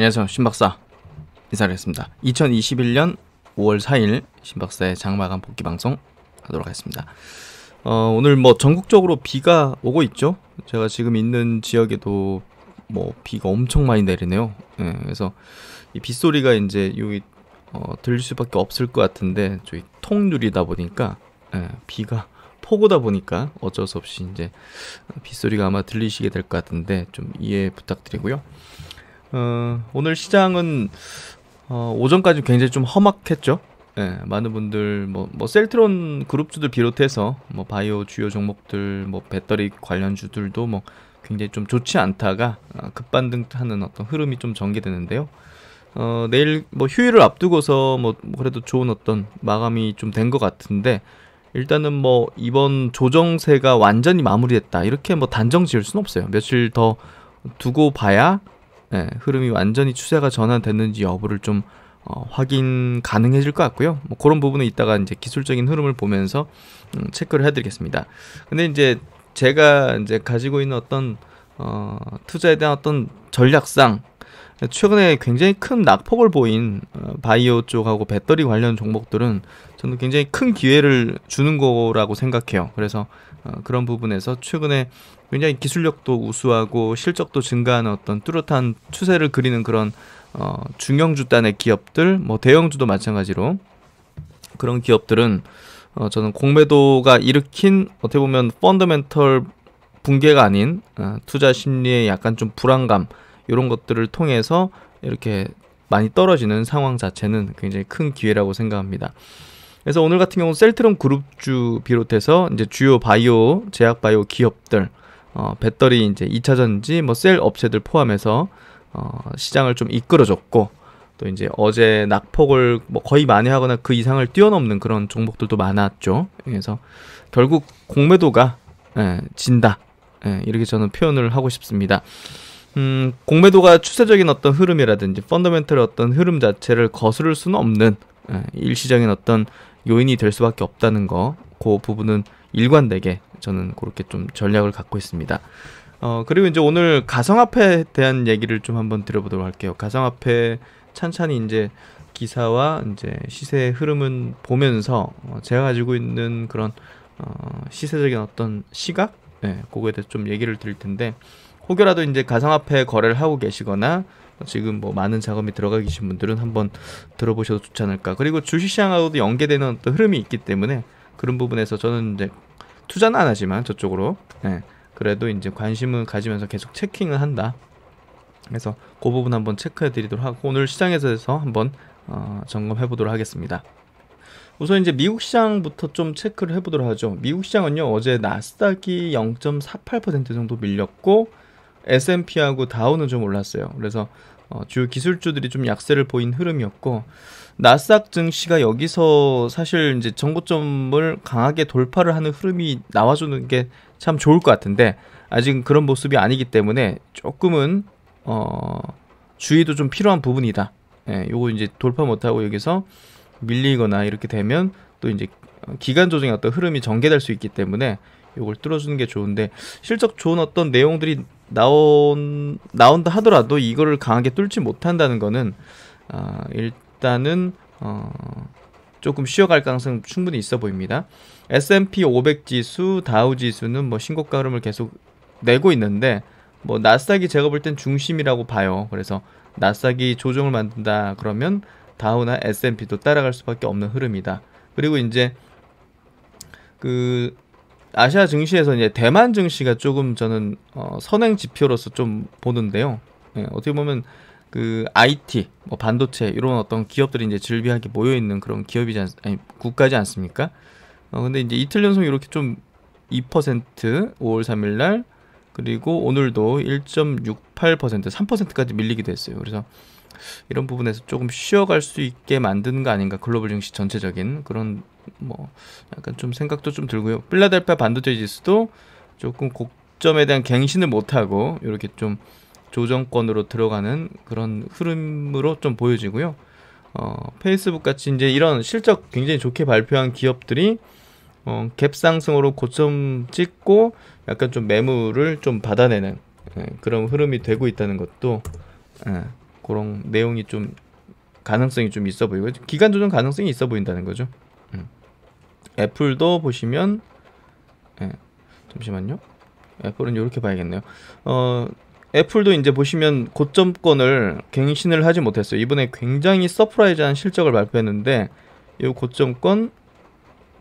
안녕하세요. 신박사 인사를 했습니다. 2021년 5월 4일 신박사의 장마감 복귀 방송 하도록 하겠습니다. 어, 오늘 뭐 전국적으로 비가 오고 있죠. 제가 지금 있는 지역에도 뭐 비가 엄청 많이 내리네요. 네, 그래서 이 빗소리가 이제 여기 어, 들릴 수밖에 없을 것 같은데 저희 통유리다 보니까 네, 비가 폭우다 보니까 어쩔 수 없이 이제 빗소리가 아마 들리시게 될 것 같은데 좀 이해 부탁드리고요. 어, 오늘 시장은 어, 오전까지 굉장히 좀 험악했죠. 예, 많은 분들 뭐, 뭐 셀트론 그룹주들 비롯해서 뭐 바이오 주요 종목들, 뭐 배터리 관련주들도 뭐 굉장히 좀 좋지 않다가 어, 급반등하는 어떤 흐름이 좀 전개되는데요. 어, 내일 뭐 휴일을 앞두고서 뭐 그래도 좋은 어떤 마감이 좀 된 것 같은데 일단은 뭐 이번 조정세가 완전히 마무리됐다 이렇게 뭐 단정 지을 순 없어요. 며칠 더 두고 봐야 예, 흐름이 완전히 추세가 전환됐는지 여부를 좀 어, 확인 가능해질 것 같고요. 뭐 그런 부분은 이따가 이제 기술적인 흐름을 보면서 음, 체크를 해드리겠습니다. 근데 이제 제가 이제 가지고 있는 어떤 어, 투자에 대한 어떤 전략상 최근에 굉장히 큰 낙폭을 보인 어, 바이오 쪽하고 배터리 관련 종목들은 저는 굉장히 큰 기회를 주는 거라고 생각해요. 그래서 어, 그런 부분에서 최근에 굉장히 기술력도 우수하고 실적도 증가하는 어떤 뚜렷한 추세를 그리는 그런 어, 중형주단의 기업들, 뭐 대형주도 마찬가지로 그런 기업들은 어, 저는 공매도가 일으킨 어떻게 보면 펀더멘털 붕괴가 아닌 어, 투자 심리의 약간 좀 불안감 이런 것들을 통해서 이렇게 많이 떨어지는 상황 자체는 굉장히 큰 기회라고 생각합니다. 그래서 오늘 같은 경우 셀트론 그룹주 비롯해서 이제 주요 바이오 제약 바이오 기업들 어, 배터리 이제 2차 전지 뭐 셀 업체들 포함해서 어, 시장을 좀 이끌어줬고 또 이제 어제 낙폭을 뭐 거의 만회하거나 그 이상을 뛰어넘는 그런 종목들도 많았죠. 그래서 결국 공매도가 예, 진다 예, 이렇게 저는 표현을 하고 싶습니다. 음, 공매도가 추세적인 어떤 흐름이라든지 펀더멘털의 어떤 흐름 자체를 거스를 수는 없는 예, 일시적인 어떤 요인이 될 수밖에 없다는 거, 그 부분은 일관되게 저는 그렇게 좀 전략을 갖고 있습니다. 어, 그리고 이제 오늘 가상화폐에 대한 얘기를 좀 한번 드려보도록 할게요. 가상화폐 찬찬히 이제 기사와 이제 시세의 흐름은 보면서 어, 제가 가지고 있는 그런 어, 시세적인 어떤 시각, 네, 그거에 대해서 좀 얘기를 드릴 텐데 혹여라도 이제 가상화폐 거래를 하고 계시거나 지금 뭐 많은 작업이 들어가 계신 분들은 한번 들어보셔도 좋지 않을까. 그리고 주식시장하고도 연계되는 어떤 흐름이 있기 때문에 그런 부분에서 저는 이제 투자는 안 하지만 저쪽으로 네. 그래도 이제 관심을 가지면서 계속 체킹을 한다. 그래서 그 부분 한번 체크해 드리도록 하고 오늘 시장에서 한번 어, 점검해 보도록 하겠습니다. 우선 이제 미국 시장부터 좀 체크를 해 보도록 하죠. 미국 시장은요. 어제 나스닥이 0.48% 정도 밀렸고 S&P하고 다운은좀 올랐어요. 그래서 어, 주요 기술주들이 좀 약세를 보인 흐름이었고 나스닥 증시가 여기서 사실 이제 정고점을 강하게 돌파를 하는 흐름이 나와주는 게 참 좋을 것 같은데 아직 은 그런 모습이 아니기 때문에 조금은 어, 주의도 좀 필요한 부분이다. 예, 요거 이제 돌파 못하고 여기서 밀리거나 이렇게 되면 또 이제 기간 조정의 어떤 흐름이 전개될 수 있기 때문에 요걸 뚫어주는 게 좋은데 실적 좋은 어떤 내용들이 나온 나온다 하더라도 이거를 강하게 뚫지 못한다는 거는 어, 일단은 어, 조금 쉬어갈 가능성 충분히 있어 보입니다. S&P 500 지수, 다우 지수는 뭐 신고가 흐름을 계속 내고 있는데 뭐 나스닥이 제가 볼 땐 중심이라고 봐요. 그래서 나스닥이 조정을 만든다 그러면 다우나 S&P도 따라갈 수밖에 없는 흐름이다. 그리고 이제 그 아시아 증시에서 이제 대만 증시가 조금 저는 어, 선행 지표로서 좀 보는데요. 예, 어떻게 보면 그 IT, 뭐 반도체 이런 어떤 기업들이 이제 즐비하게 모여 있는 그런 기업이지 않, 아니 국가지 않습니까? 어 근데 이제 이틀 연속 이렇게 좀 2% 5월 3일 날 그리고 오늘도 1.68% 3%까지 밀리기도 했어요. 그래서 이런 부분에서 조금 쉬어갈 수 있게 만든거 아닌가 글로벌 증시 전체적인 그런 뭐 약간 좀 생각도 좀 들고요. 필라델피아 반도체 지수도 조금 곡점에 대한 갱신을 못하고 이렇게 좀 조정권으로 들어가는 그런 흐름으로 좀 보여지고요. 어, 페이스북 같이 이제 이런 실적 굉장히 좋게 발표한 기업들이 어, 갭 상승으로 고점 찍고 약간 좀 매물을 좀 받아내는 예, 그런 흐름이 되고 있다는 것도 예, 그런 내용이 좀 가능성이 좀 있어 보이고 기간 조정 가능성이 있어 보인다는 거죠. 애플도 보시면 예, 잠시만요. 애플은 이렇게 봐야겠네요. 어, 애플도 이제 보시면 고점권을 갱신을 하지 못했어요. 이번에 굉장히 서프라이즈한 실적을 발표했는데 이 고점권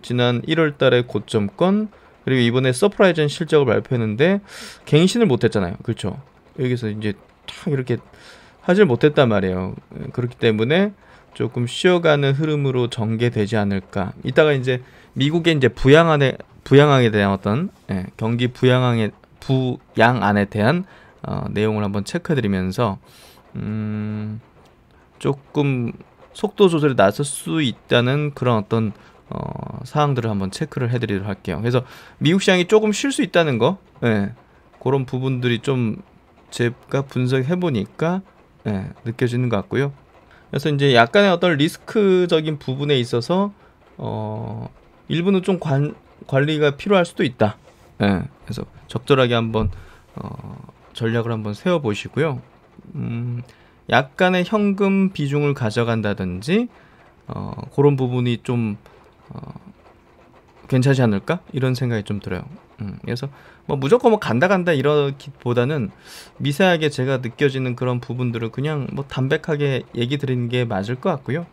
지난 1월 달에 고점권 그리고 이번에 서프라이즈한 실적을 발표했는데 갱신을 못했잖아요. 그렇죠? 여기서 이제 탁 이렇게 하질 못했단 말이에요. 예, 그렇기 때문에 조금 쉬어가는 흐름으로 전개되지 않을까. 이따가 이제 미국의 이제 부양안에 부양항에 대한 어떤 예, 경기 부양항에 부양안에 대한 어, 내용을 한번 체크해드리면서 음, 조금 속도 조절이 나설 수 있다는 그런 어떤 어, 사항들을 한번 체크를 해드리도록 할게요. 그래서 미국 시장이 조금 쉴 수 있다는 거, 예, 그런 부분들이 좀 제가 분석해 보니까 예, 느껴지는 것 같고요. 그래서 이제 약간의 어떤 리스크적인 부분에 있어서 어 일부는 좀 관, 관리가 필요할 수도 있다. 예. 그래서 적절하게 한번 어 전략을 한번 세워 보시고요. 음 약간의 현금 비중을 가져간다든지 어 그런 부분이 좀 어, 괜찮지 않을까 이런 생각이 좀 들어요. 음, 그래서 뭐 무조건 뭐 간다 간다 이러기보다는 미세하게 제가 느껴지는 그런 부분들을 그냥 뭐 담백하게 얘기 드리는 게 맞을 것 같고요.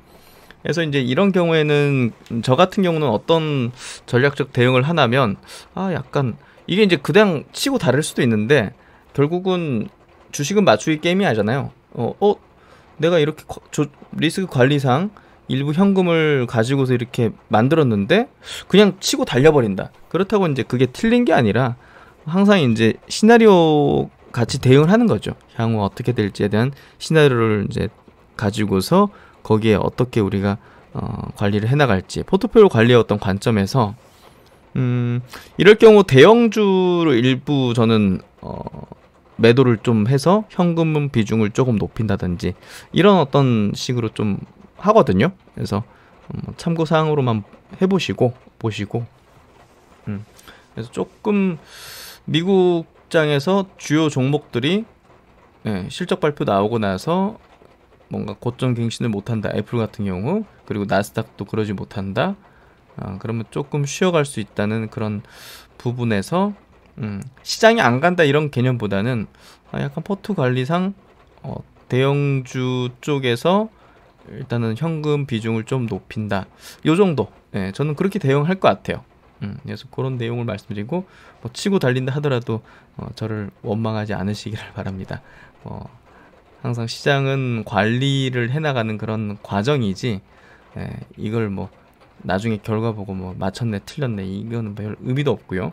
그래서 이제 이런 경우에는 저 같은 경우는 어떤 전략적 대응을 하냐면 아 약간 이게 이제 그냥 치고 다를 수도 있는데 결국은 주식은 맞추기 게임이 아니잖아요. 어, 어 내가 이렇게 조, 리스크 관리상 일부 현금을 가지고서 이렇게 만들었는데 그냥 치고 달려버린다. 그렇다고 이제 그게 틀린 게 아니라 항상 이제 시나리오 같이 대응을 하는 거죠. 향후 어떻게 될지에 대한 시나리오를 이제 가지고서 거기에 어떻게 우리가 어, 관리를 해나갈지 포트폴리오 관리의 어떤 관점에서 음, 이럴 경우 대형주로 일부 저는 어, 매도를 좀 해서 현금 비중을 조금 높인다든지 이런 어떤 식으로 좀 하거든요. 그래서 음, 참고 사항으로만 해보시고 보시고 음, 그래서 조금 미국장에서 주요 종목들이 예, 실적 발표 나오고 나서 뭔가 고점 갱신을 못한다. 애플 같은 경우 그리고 나스닥도 그러지 못한다. 아, 그러면 조금 쉬어갈 수 있다는 그런 부분에서 음, 시장이 안 간다 이런 개념보다는 아, 약간 포트 관리상 어, 대형주 쪽에서 일단은 현금 비중을 좀 높인다. 요 정도. 예, 저는 그렇게 대응할 것 같아요. 음, 그래서 그런 내용을 말씀드리고 뭐 치고 달린다 하더라도 어, 저를 원망하지 않으시기를 바랍니다. 어, 항상 시장은 관리를 해나가는 그런 과정이지 에, 예, 이걸 뭐 나중에 결과 보고 뭐 맞췄네 틀렸네 이거는 별 의미도 없고요.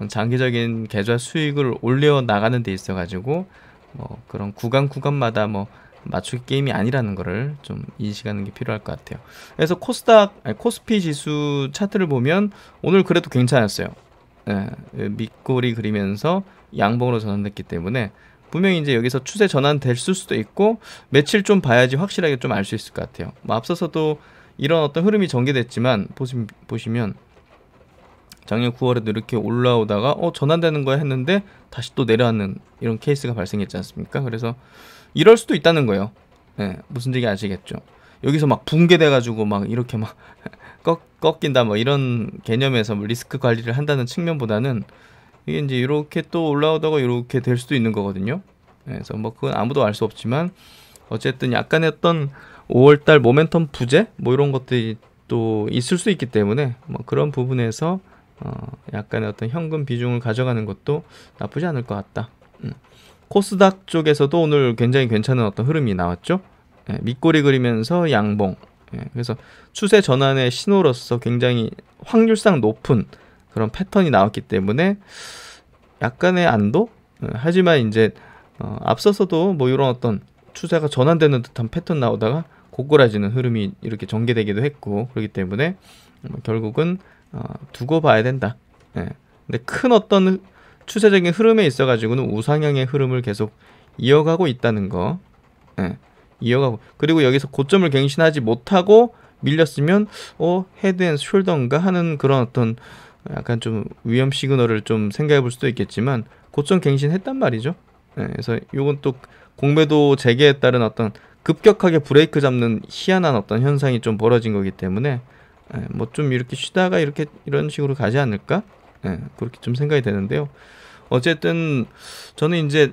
음, 장기적인 계좌 수익을 올려 나가는 데 있어 가지고 뭐 그런 구간 구간마다 뭐 맞추기 게임이 아니라는 거를 좀 인식하는 게 필요할 것 같아요. 그래서 코스닥, 아니, 코스피 지수 차트를 보면 오늘 그래도 괜찮았어요. 예, 예 밑꼬이 그리면서 양봉으로 전환됐기 때문에 분명히 이제 여기서 추세 전환 될 수도 있고 며칠 좀 봐야지 확실하게 좀 알 수 있을 것 같아요. 뭐 앞서서도 이런 어떤 흐름이 전개됐지만 보시, 보시면 작년 9월에도 이렇게 올라오다가 어 전환되는 거야 했는데 다시 또 내려앉는 이런 케이스가 발생했지 않습니까? 그래서 이럴 수도 있다는 거예요. 네, 무슨 얘기 아시겠죠? 여기서 막 붕괴돼가지고 막 이렇게 막 꺾, 꺾인다 뭐 이런 개념에서 뭐 리스크 관리를 한다는 측면보다는 이게 이제 이렇게 또 올라오다가 이렇게 될 수도 있는 거거든요. 예, 그래서 뭐 그건 아무도 알 수 없지만 어쨌든 약간의 어떤 5월달 모멘텀 부재 뭐 이런 것들이 또 있을 수 있기 때문에 뭐 그런 부분에서 어 약간의 어떤 현금 비중을 가져가는 것도 나쁘지 않을 것 같다. 음. 코스닥 쪽에서도 오늘 굉장히 괜찮은 어떤 흐름이 나왔죠. 예, 밑꼬리 그리면서 양봉. 예, 그래서 추세 전환의 신호로서 굉장히 확률상 높은 그런 패턴이 나왔기 때문에 약간의 안도? 예, 하지만 이제 어, 앞서서도 뭐 이런 어떤 추세가 전환되는 듯한 패턴 나오다가 고꾸라지는 흐름이 이렇게 전개되기도 했고 그렇기 때문에 뭐 결국은 어, 두고 봐야 된다. 예. 근데 큰 어떤 추세적인 흐름에 있어 가지고는 우상향의 흐름을 계속 이어가고 있다는 거. 예. 이어가고 그리고 여기서 고점을 갱신하지 못하고 밀렸으면 어 헤드 앤 숄더인가 하는 그런 어떤 약간 좀 위험 시그널을 좀 생각해 볼 수도 있겠지만 고점 갱신했단 말이죠. 예, 그래서 요건또 공매도 재개에 따른 어떤 급격하게 브레이크 잡는 희한한 어떤 현상이 좀 벌어진 거기 때문에 예, 뭐좀 이렇게 쉬다가 이렇게 이런 식으로 가지 않을까? 네, 그렇게 좀 생각이 되는데요. 어쨌든 저는 이제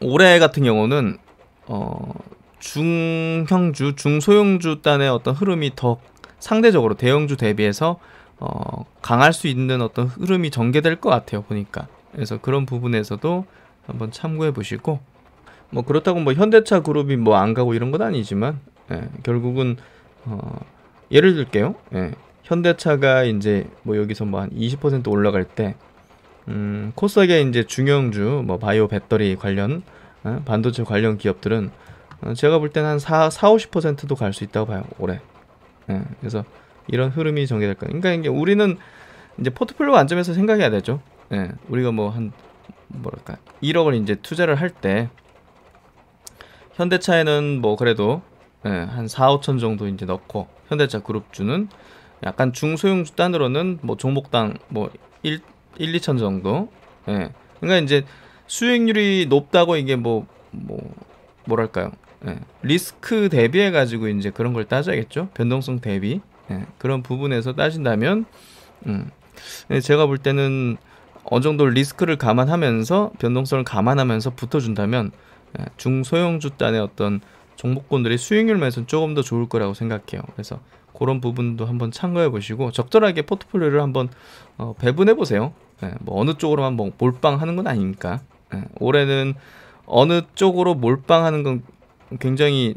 올해 같은 경우는 어, 중형주, 중소형주 단의 어떤 흐름이 더 상대적으로 대형주 대비해서 어, 강할 수 있는 어떤 흐름이 전개될 것 같아요 보니까 그래서 그런 부분에서도 한번 참고해 보시고 뭐 그렇다고 뭐 현대차 그룹이 뭐 안 가고 이런 건 아니지만 예, 결국은 어, 예를 들게요 예, 현대차가 이제 뭐 여기서 뭐 한 20% 올라갈 때 음, 코스닥의 이제 중형주 뭐 바이오 배터리 관련 어? 반도체 관련 기업들은 어, 제가 볼 때는 한 4, 4 50%도 갈 수 있다고 봐요 올해 예, 그래서 이런 흐름이 전개될 거예요 그러니까 이게 우리는 이제 포트폴리오 안점에서 생각해야 되죠 예, 우리가 뭐 한 뭐랄까 1억을 이제 투자를 할 때 현대차에는 뭐 그래도 예, 한 4, 5천 정도 이제 넣고 현대차 그룹주는 약간 중소형 주단으로는뭐 종목당 뭐 1, 1 2천 정도. 예. 그러니까 이제 수익률이 높다고 이게 뭐, 뭐, 뭐랄까요. 예. 리스크 대비해 가지고 이제 그런 걸 따져야겠죠. 변동성 대비. 예. 그런 부분에서 따진다면, 음. 예. 제가 볼 때는 어느 정도 리스크를 감안하면서 변동성을 감안하면서 붙어준다면 예. 중소형 주단의 어떤 종목군들의 수익률 매수 조금 더 좋을 거라고 생각해요. 그래서 그런 부분도 한번 참고해 보시고 적절하게 포트폴리오를 한번 어, 배분해 보세요. 네, 뭐 어느 쪽으로만 뭐 몰빵하는 건 아니니까 네, 올해는 어느 쪽으로 몰빵하는 건 굉장히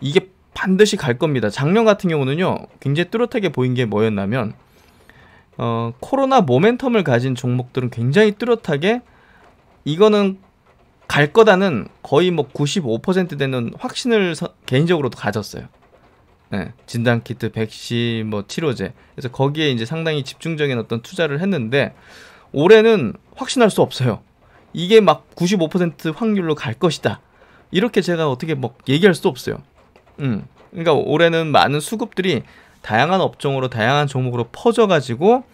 이게 반드시 갈 겁니다. 작년 같은 경우는요 굉장히 뚜렷하게 보인 게 뭐였냐면 어, 코로나 모멘텀을 가진 종목들은 굉장히 뚜렷하게 이거는 갈 거다는 거의 뭐 95% 되는 확신을 서, 개인적으로도 가졌어요. 네, 진단 키트, 백신, 뭐 치료제. 그래서 거기에 이제 상당히 집중적인 어떤 투자를 했는데 올해는 확신할 수 없어요. 이게 막 95% 확률로 갈 것이다. 이렇게 제가 어떻게 뭐 얘기할 수 없어요. 음. 그러니까 올해는 많은 수급들이 다양한 업종으로 다양한 종목으로 퍼져 가지고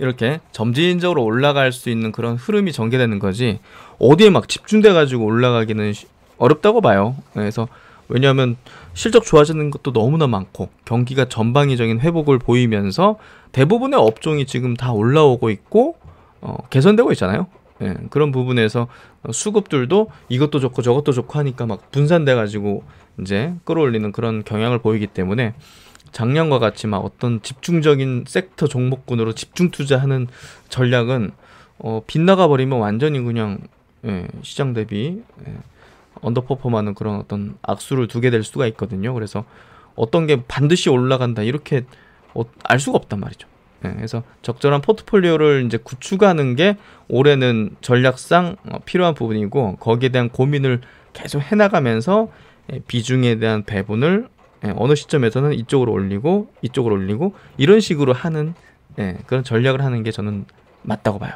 이렇게 점진적으로 올라갈 수 있는 그런 흐름이 전개되는 거지 어디에 막 집중돼 가지고 올라가기는 어렵다고 봐요. 그래서 왜냐하면 실적 좋아지는 것도 너무나 많고 경기가 전방위적인 회복을 보이면서 대부분의 업종이 지금 다 올라오고 있고 어, 개선되고 있잖아요. 예, 그런 부분에서 수급들도 이것도 좋고 저것도 좋고 하니까 막 분산돼 가지고 이제 끌어올리는 그런 경향을 보이기 때문에 작년과 같이 막 어떤 집중적인 섹터 종목군으로 집중 투자하는 전략은 어, 빗나가 버리면 완전히 그냥 예, 시장 대비 예, 언더퍼포하는 그런 어떤 악수를 두게 될 수가 있거든요. 그래서 어떤 게 반드시 올라간다 이렇게 어, 알 수가 없단 말이죠. 예, 그래서 적절한 포트폴리오를 이제 구축하는 게 올해는 전략상 어, 필요한 부분이고 거기에 대한 고민을 계속 해나가면서 예, 비중에 대한 배분을 예, 어느 시점에서는 이쪽으로 올리고 이쪽으로 올리고 이런 식으로 하는 예, 그런 전략을 하는 게 저는 맞다고 봐요.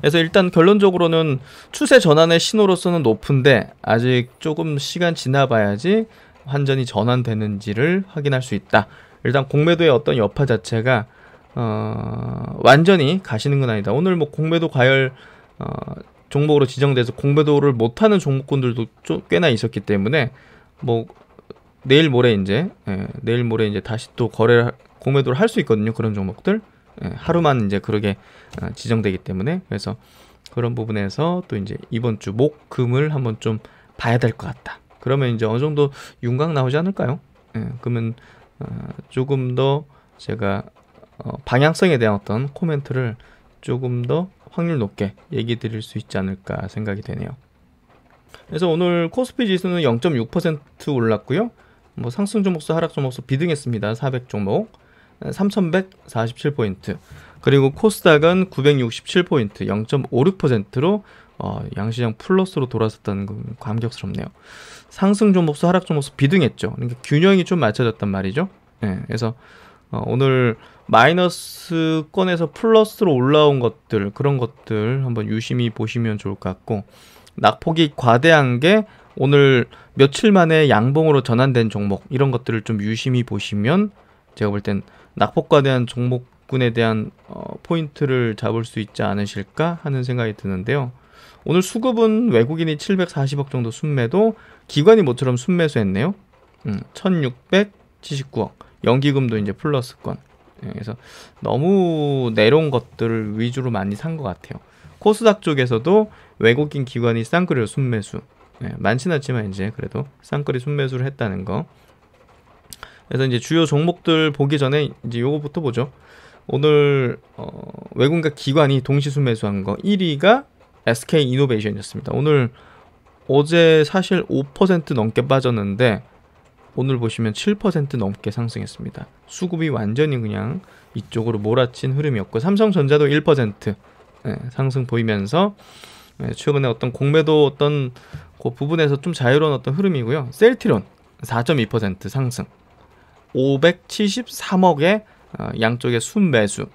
그래서 일단 결론적으로는 추세 전환의 신호로서는 높은데 아직 조금 시간 지나봐야지 환전이 전환되는지를 확인할 수 있다. 일단 공매도의 어떤 여파 자체가 어, 완전히 가시는 건 아니다. 오늘 뭐 공매도 과열 어, 종목으로 지정돼서 공매도를 못하는 종목군들도 꽤나 있었기 때문에 뭐 내일 모레 이제 예, 내일 모레 이제 다시 또 거래 를 공매도를 할 수 있거든요. 그런 종목들 예, 하루만 이제 그러게 어, 지정되기 때문에 그래서 그런 부분에서 또 이제 이번 주 목금을 한번 좀 봐야 될 것 같다. 그러면 이제 어느 정도 윤곽 나오지 않을까요? 예, 그러면 어, 조금 더 제가 어, 방향성에 대한 어떤 코멘트를 조금 더 확률 높게 얘기 드릴 수 있지 않을까 생각이 되네요. 그래서 오늘 코스피 지수는 0.6% 올랐고요. 뭐 상승 종목수, 하락 종목수 비등했습니다. 400 종목. 3,147포인트. 그리고 코스닥은 967포인트, 0.56%로 어, 양시장 플러스로 돌아섰다는 건 감격스럽네요. 상승 종목수, 하락 종목수 비등했죠. 그러니까 균형이 좀 맞춰졌단 말이죠. 네, 그래서 어, 오늘 마이너스 권에서 플러스로 올라온 것들, 그런 것들 한번 유심히 보시면 좋을 것 같고, 낙폭이 과대한 게 오늘 며칠 만에 양봉으로 전환된 종목 이런 것들을 좀 유심히 보시면 제가 볼 땐 낙폭과 대한 종목군에 대한 어, 포인트를 잡을 수 있지 않으실까 하는 생각이 드는데요. 오늘 수급은 외국인이 740억 정도 순매도 기관이 모처럼 순매수했네요. 음, 1679억 연기금도 이제 플러스권 예, 그래서 너무 내려온 것들을 위주로 많이 산 것 같아요. 코스닥 쪽에서도 외국인 기관이 쌍끌이로 순매수 네, 많진 않지만 이제 그래도 쌍끌리 순매수를 했다는 거. 그래서 이제 주요 종목들 보기 전에 이제 요거부터 보죠. 오늘 어, 외국과 인 기관이 동시 순매수한 거 1위가 SK 이노베이션이었습니다. 오늘 어제 사실 5% 넘게 빠졌는데 오늘 보시면 7% 넘게 상승했습니다. 수급이 완전히 그냥 이쪽으로 몰아친 흐름이었고 삼성전자도 1% 예, 상승 보이면서 예, 최근에 어떤 공매도 어떤 그 부분에서 좀 자유로운 어떤 흐름이고요. 셀트론 4.2% 상승. 573억의 어, 양쪽의 순매수.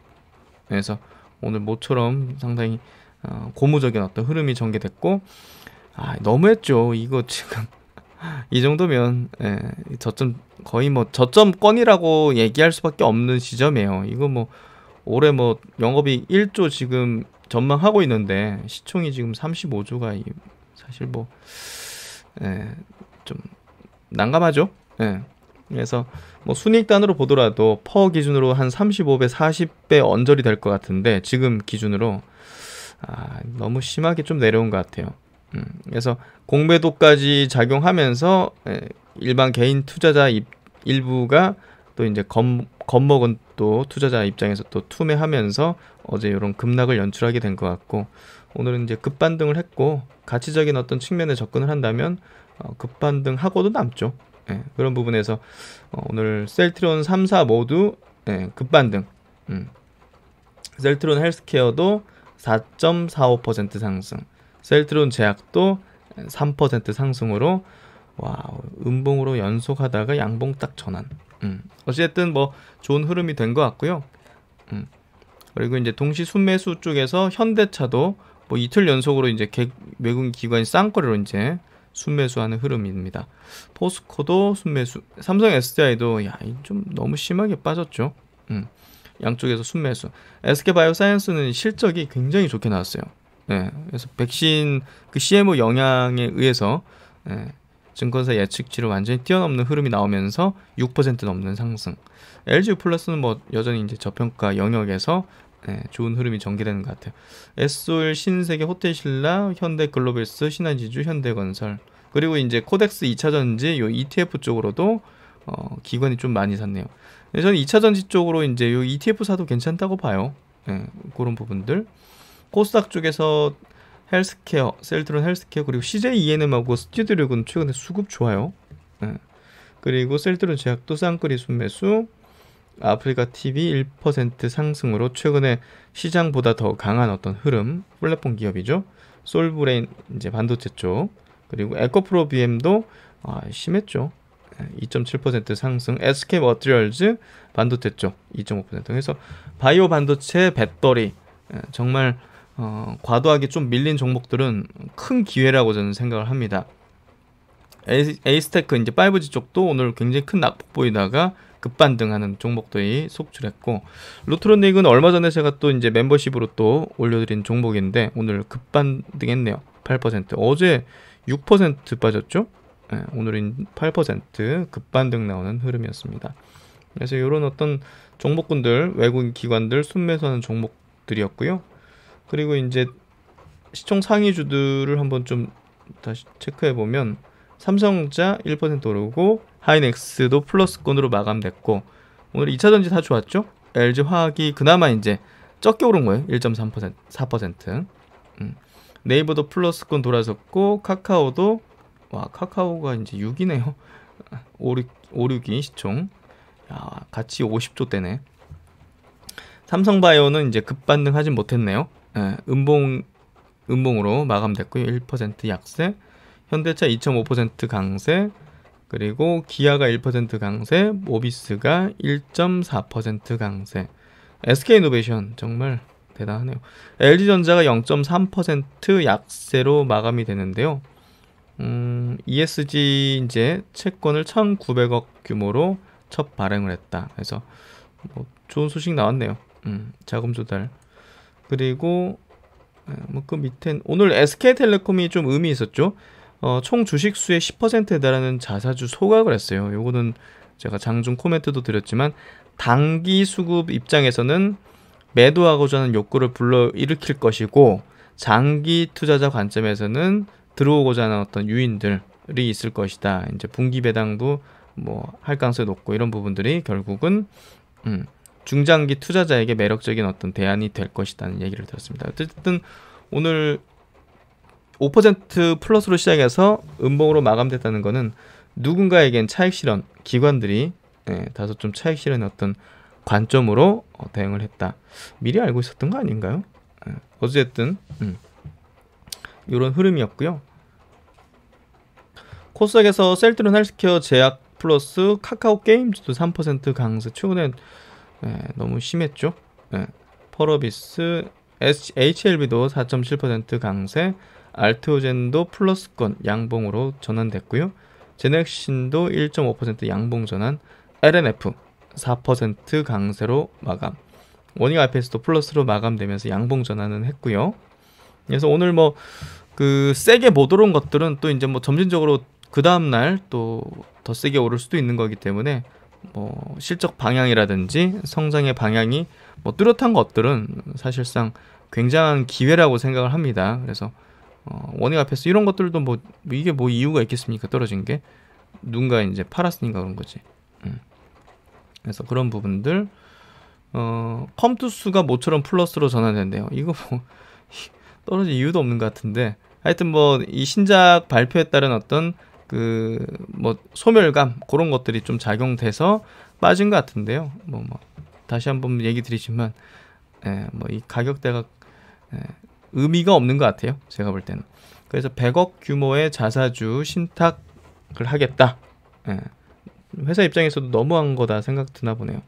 그래서 오늘 모처럼 상당히 어, 고무적인 어떤 흐름이 전개됐고 아, 너무했죠. 이거 지금 이 정도면 예, 저점 거의 뭐 저점권이라고 얘기할 수밖에 없는 시점이에요. 이거 뭐 올해 뭐 영업이 1조 지금 전망하고 있는데 시총이 지금 35조가 사실 뭐, 예, 좀 난감하죠. 예. 그래서 뭐 순익단으로 보더라도 퍼 기준으로 한 35배, 40배 언저리 될것 같은데 지금 기준으로 아, 너무 심하게 좀 내려온 것 같아요. 음, 그래서 공매도까지 작용하면서 예, 일반 개인 투자자 입, 일부가 또 이제 겁, 겁먹은 또 투자자 입장에서 또 투매하면서 어제 이런 급락을 연출하게 된 것 같고 오늘은 이제 급반등을 했고 가치적인 어떤 측면에 접근을 한다면 어, 급반등하고도 남죠. 예, 그런 부분에서 어, 오늘 셀트론 3 4 모두 예, 급반등. 음. 셀트론 헬스케어도 4.45% 상승. 셀트론 제약도 3% 상승으로 와 음봉으로 연속하다가 양봉 딱 전환. 음. 어쨌든 뭐 좋은 흐름이 된 것 같고요. 음. 그리고 이제 동시 순매수 쪽에서 현대차도 뭐 이틀 연속으로 이제 개, 외국인 기관이 쌍거리로 이제 순매수하는 흐름입니다. 포스코도 순매수, 삼성 SDI도 야, 좀 너무 심하게 빠졌죠. 음, 양쪽에서 순매수. SK 바이오사이언스는 실적이 굉장히 좋게 나왔어요. 네, 그래서 백신 그 CMO 영향에 의해서 네, 증권사 예측치를 완전히 뛰어넘는 흐름이 나오면서 6% 넘는 상승. LG 플러스는 뭐 여전히 이제 저평가 영역에서 네, 좋은 흐름이 전개되는 것 같아요. 에솔, 신세계, 호텔신라, 현대글로벌스, 신한지주, 현대건설 그리고 이제 코덱스 2차전지 요 ETF 쪽으로도 어, 기관이 좀 많이 샀네요. 네, 저는 2차전지 쪽으로 이제 요 ETF 사도 괜찮다고 봐요. 네, 그런 부분들 코스닥 쪽에서 헬스케어, 셀트론 헬스케어 그리고 CJ ENM하고 스튜디오군 최근에 수급 좋아요. 네. 그리고 셀트론 제약도 쌍끌이 순매수 아프리카 TV 1% 상승으로 최근에 시장보다 더 강한 어떤 흐름, 플랫폼 기업이죠. 솔브레인 이제 반도체 쪽, 그리고 에코프로 BM도 아, 심했죠. 2.7% 상승, SK 머티리얼즈 반도체 쪽 2.5% 해서 바이오 반도체, 배터리 예, 정말 어, 과도하게 좀 밀린 종목들은 큰 기회라고 저는 생각을 합니다. 에이스테크 이제 5G 쪽도 오늘 굉장히 큰 낙폭 보이다가 급반등하는 종목들이 속출했고 루트론닉은 얼마 전에 제가 또 이제 멤버십으로 또 올려드린 종목인데 오늘 급반등했네요. 8% 어제 6% 빠졌죠? 네, 오늘은 8% 급반등 나오는 흐름이었습니다. 그래서 이런 어떤 종목군들 외국인 기관들 순매수하는 종목들이었고요. 그리고 이제 시총 상위주들을 한번 좀 다시 체크해 보면 삼성자 1% 오르고 하이넥스도 플러스권으로 마감됐고 오늘 2차전지 다 좋았죠? LG화학이 그나마 이제 적게 오른 거예요. 1.3% 4%. 음. 네이버도 플러스권 돌아섰고 카카오도 와 카카오가 이제 6이네요. 5, 6, 5, 6이 시총. 야, 같이 50조 대네. 삼성바이오는 이제 급반등하진 못했네요. 예, 음봉 음봉으로 마감됐고요. 1% 약세. 현대차 2.5% 강세. 그리고 기아가 1% 강세, 모비스가 1.4% 강세. SK이노베이션 정말 대단하네요. LG전자가 0.3% 약세로 마감이 되는데요. 음, ESG 이제 채권을 1,900억 규모로 첫 발행을 했다. 그래서 뭐 좋은 소식 나왔네요. 음, 자금 조달. 그리고 뭐 그 밑엔 오늘 SK텔레콤이 좀 의미 있었죠. 어, 총 주식수의 10%에 달하는 자사주 소각을 했어요. 요거는 제가 장중 코멘트도 드렸지만 단기 수급 입장에서는 매도하고자 하는 욕구를 불러일으킬 것이고 장기 투자자 관점에서는 들어오고자 하는 어떤 유인들이 있을 것이다. 이제 분기 배당도 뭐 할 가능성이 높고 이런 부분들이 결국은 음, 중장기 투자자에게 매력적인 어떤 대안이 될 것이다는 얘기를 들었습니다. 어쨌든 오늘 5% 플러스로 시작해서 음봉으로 마감됐다는 것은 누군가에겐 차익 실현, 기관들이 예, 다소 좀 차익 실현 어떤 관점으로 어, 대응을 했다. 미리 알고 있었던 거 아닌가요? 예, 어쨌든 음, 이런 흐름이었고요. 코스닥에서 셀트론 헬스케어 제약 플러스 카카오 게임즈도 3% 강세. 최근에 예, 너무 심했죠. 예, 퍼러비스, HLB도 4.7% 강세. 알트오젠도 플러스권 양봉으로 전환됐고요. 제넥신도 1.5% 양봉 전환, LNF 4% 강세로 마감, 원익 IPS도 플러스로 마감되면서 양봉 전환은 했고요. 그래서 오늘 뭐 그 세게 못 오른 것들은 또 이제 뭐 점진적으로 그 다음 날 또 더 세게 오를 수도 있는 거기 때문에 뭐 실적 방향이라든지 성장의 방향이 뭐 뚜렷한 것들은 사실상 굉장한 기회라고 생각을 합니다. 그래서 어, 원액 앞에서 이런 것들도 뭐 이게 뭐 이유가 있겠습니까? 떨어진 게 누군가 이제 팔았으니까 그런 거지. 음. 그래서 그런 부분들 어, 컴투스가 모처럼 플러스로 전환된대요. 이거 뭐떨어진 이유도 없는 것 같은데 하여튼 뭐 이 신작 발표에 따른 어떤 그 뭐 소멸감 그런 것들이 좀 작용돼서 빠진 것 같은데요. 뭐, 뭐 다시 한번 얘기 드리지만 예, 뭐이 가격대가 예, 의미가 없는 것 같아요. 제가 볼 때는. 그래서 100억 규모의 자사주 신탁을 하겠다. 예. 회사 입장에서도 너무한 거다 생각 드나 보네요.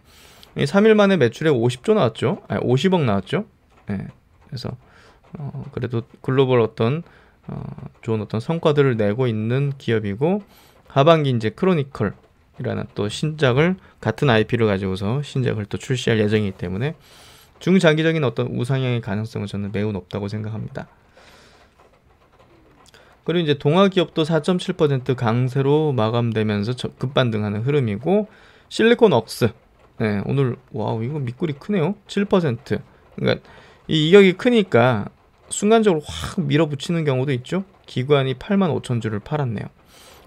3일 만에 매출액 50조 나왔죠. 아니, 50억 나왔죠. 예. 그래서 어, 그래도 글로벌 어떤 어, 좋은 어떤 성과들을 내고 있는 기업이고 하반기 이제 크로니컬이라는 또 신작을 같은 IP를 가지고서 신작을 또 출시할 예정이기 때문에 중장기적인 어떤 우상향의 가능성은 저는 매우 높다고 생각합니다. 그리고 이제 동화기업도4.7% 강세로 마감되면서 급반등하는 흐름이고 실리콘억스 네, 오늘 와우 이거 밑구리 크네요 7% 그러니까 이 이격이 크니까 순간적으로 확 밀어붙이는 경우도 있죠 기관이 8만 5천 주를 팔았네요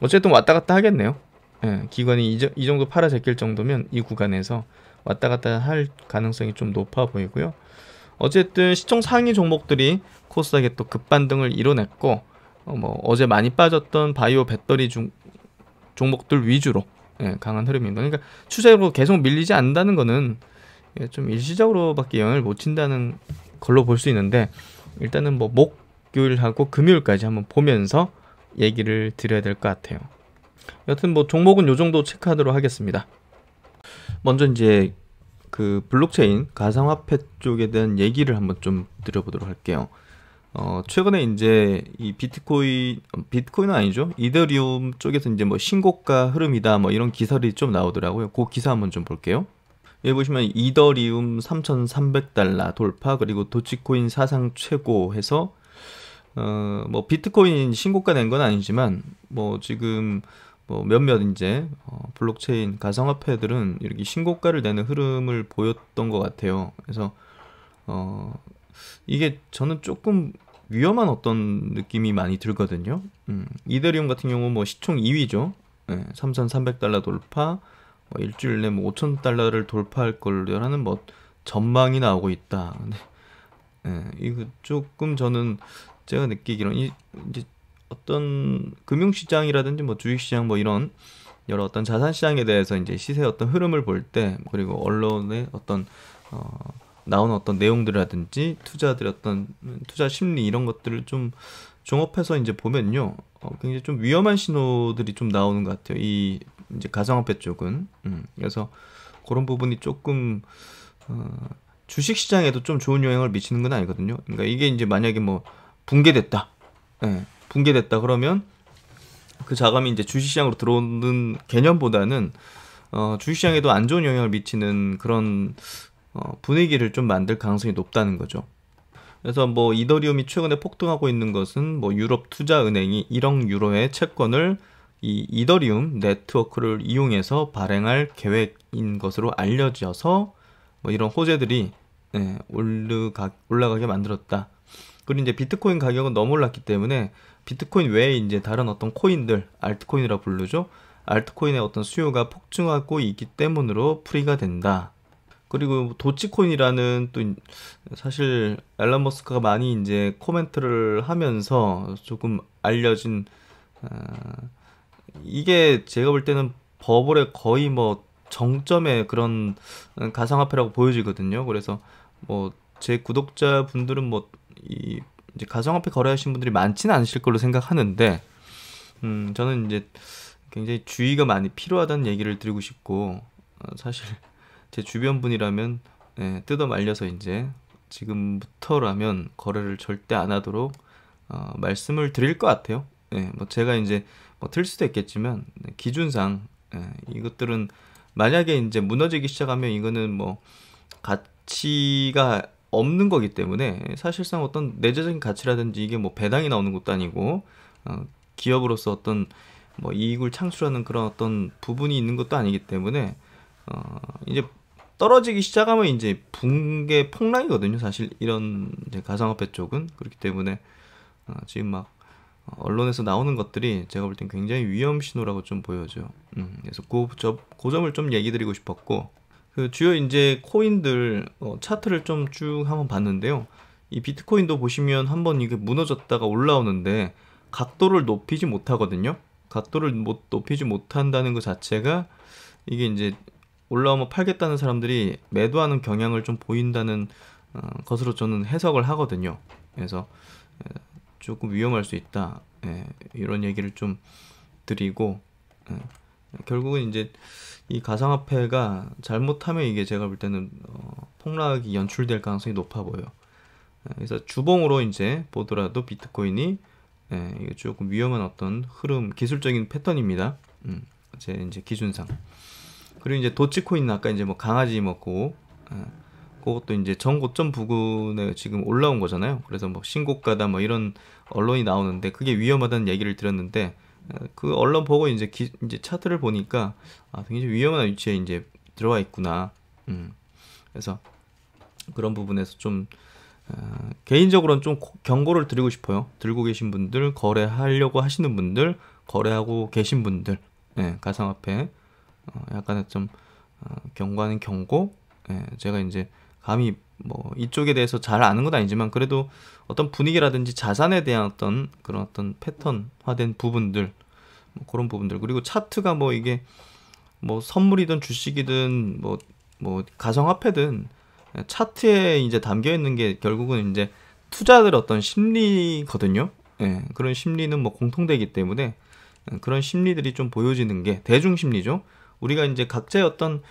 어쨌든 왔다 갔다 하겠네요 네, 기관이 이, 이 정도 팔아 제낄 정도면 이 구간에서 왔다 갔다 할 가능성이 좀 높아 보이고요. 어쨌든 시총 상위 종목들이 코스닥에 또 급반등을 이뤄냈고 어, 뭐 어제 많이 빠졌던 바이오 배터리 중, 종목들 위주로 예, 강한 흐름입니다. 그러니까 추세로 계속 밀리지 않는다는 거는 예, 좀 일시적으로밖에 영향을 못 친다는 걸로 볼 수 있는데 일단은 뭐 목요일하고 금요일까지 한번 보면서 얘기를 드려야 될 것 같아요. 여튼 뭐 종목은 요 정도 체크하도록 하겠습니다. 먼저 이제 그 블록체인 가상화폐 쪽에 대한 얘기를 한번 좀 드려보도록 할게요. 어, 최근에 이제 이 비트코인, 비트코인은 아니죠. 이더리움 쪽에서 이제 뭐 신고가 흐름이다 뭐 이런 기사들이 좀 나오더라고요. 그 기사 한번 좀 볼게요. 여기 보시면 이더리움 3,300달러 돌파 그리고 도치코인 사상 최고 해서 어, 뭐 비트코인 신고가 낸 건 아니지만 뭐 지금 뭐 몇몇 이제 어, 블록체인 가상화폐들은 이렇게 신고가를 내는 흐름을 보였던 것 같아요. 그래서 어, 이게 저는 조금 위험한 어떤 느낌이 많이 들거든요. 음, 이더리움 같은 경우 뭐 시총 2위죠. 네, 예, 3,300달러 돌파, 뭐 일주일 내뭐 5,000달러를 돌파할 걸라는 로뭐 전망이 나오고 있다. 네, 이거 조금 저는 제가 느끼기로는 이제 어떤 금융시장이라든지 뭐 주식시장 뭐 이런 여러 어떤 자산시장에 대해서 이제 시세 어떤 흐름을 볼 때 그리고 언론의 어떤 어, 나온 어떤 내용들이라든지 투자들 어떤 투자 심리 이런 것들을 좀 종합해서 이제 보면요 어, 굉장히 좀 위험한 신호들이 좀 나오는 것 같아요 이 이제 가상화폐 쪽은 음, 그래서 그런 부분이 조금 어, 주식 시장에도 좀 좋은 영향을 미치는 건 아니거든요 그러니까 이게 이제 만약에 뭐 붕괴됐다 예, 붕괴됐다 그러면 그 자금이 이제 주식시장으로 들어오는 개념보다는 어, 주식시장에도 안 좋은 영향을 미치는 그런 어, 분위기를 좀 만들 가능성이 높다는 거죠. 그래서 뭐 이더리움이 최근에 폭등하고 있는 것은 뭐 유럽 투자은행이 1억 유로의 채권을 이 이더리움 네트워크를 이용해서 발행할 계획인 것으로 알려져서 뭐 이런 호재들이 예, 올라가, 올라가게 만들었다. 그리고 이제 비트코인 가격은 너무 올랐기 때문에 비트코인 외에 이제 다른 어떤 코인들 알트코인이라 부르죠. 알트코인의 어떤 수요가 폭증하고 있기 때문으로 풀이가 된다. 그리고 뭐 도치코인이라는 또 사실 앨런 머스크가 많이 이제 코멘트를 하면서 조금 알려진 아, 이게 제가 볼 때는 버블의 거의 뭐 정점의 그런 가상화폐라고 보여지거든요. 그래서 뭐 제 구독자 분들은 뭐이 이제 가상화폐 거래하신 분들이 많지는 않으실 걸로 생각하는데 음, 저는 이제 굉장히 주의가 많이 필요하다는 얘기를 드리고 싶고 어, 사실 제 주변 분이라면 예, 뜯어 말려서 이제 지금부터라면 거래를 절대 안 하도록 어, 말씀을 드릴 것 같아요. 예, 뭐 제가 이제 뭐 틀 수도 있겠지만 네, 기준상 예, 이것들은 만약에 이제 무너지기 시작하면 이거는 뭐 가치가 없는 거기 때문에 사실상 어떤 내재적인 가치라든지 이게 뭐 배당이 나오는 것도 아니고 어, 기업으로서 어떤 뭐 이익을 창출하는 그런 어떤 부분이 있는 것도 아니기 때문에 어, 이제 떨어지기 시작하면 이제 붕괴 폭락이거든요. 사실 이런 가상화폐 쪽은 그렇기 때문에 어, 지금 막 언론에서 나오는 것들이 제가 볼 땐 굉장히 위험 신호라고 좀 보여져요. 음, 그래서 그, 저, 그 점을 좀 얘기 드리고 싶었고 그 주요 이제 코인들 어, 차트를 좀 쭉 한번 봤는데요. 이 비트코인도 보시면 한번 이게 무너졌다가 올라오는데 각도를 높이지 못하거든요. 각도를 못 높이지 못한다는 것 자체가 이게 이제 올라오면 팔겠다는 사람들이 매도하는 경향을 좀 보인다는 어, 것으로 저는 해석을 하거든요. 그래서 조금 위험할 수 있다. 예, 이런 얘기를 좀 드리고 예. 결국은 이제 이 가상화폐가 잘못하면 이게 제가 볼 때는 어, 폭락이 연출될 가능성이 높아 보여요. 예, 그래서 주봉으로 이제 보더라도 비트코인이 예, 조금 위험한 어떤 흐름, 기술적인 패턴입니다. 음, 제 이제 기준상. 그리고 이제 도치코인 아까 이제 뭐 강아지 먹고 예, 그것도 이제 전고점 부근에 지금 올라온 거잖아요. 그래서 뭐 신고가다 뭐 이런 언론이 나오는데 그게 위험하다는 얘기를 들었는데 그 언론 보고 이제 기, 이제 차트를 보니까 아, 굉장히 위험한 위치에 이제 들어와 있구나. 음. 그래서 그런 부분에서 좀 어, 개인적으로는 좀 경고를 드리고 싶어요. 들고 계신 분들, 거래하려고 하시는 분들, 거래하고 계신 분들, 예, 가상화폐 어, 약간의 좀 어, 경고하는 경고. 예, 제가 이제 감히 뭐 이쪽에 대해서 잘 아는 건 아니지만 그래도 어떤 분위기라든지 자산에 대한 어떤 그런 어떤 패턴화된 부분들 뭐 그런 부분들 그리고 차트가 뭐 이게 뭐 선물이든 주식이든 뭐뭐 뭐 가상화폐든 차트에 이제 담겨 있는 게 결국은 이제 투자들 어떤 심리거든요. 예, 그런 심리는 뭐 공통되기 때문에 그런 심리들이 좀 보여지는 게 대중 심리죠. 우리가 이제 각자의 어떤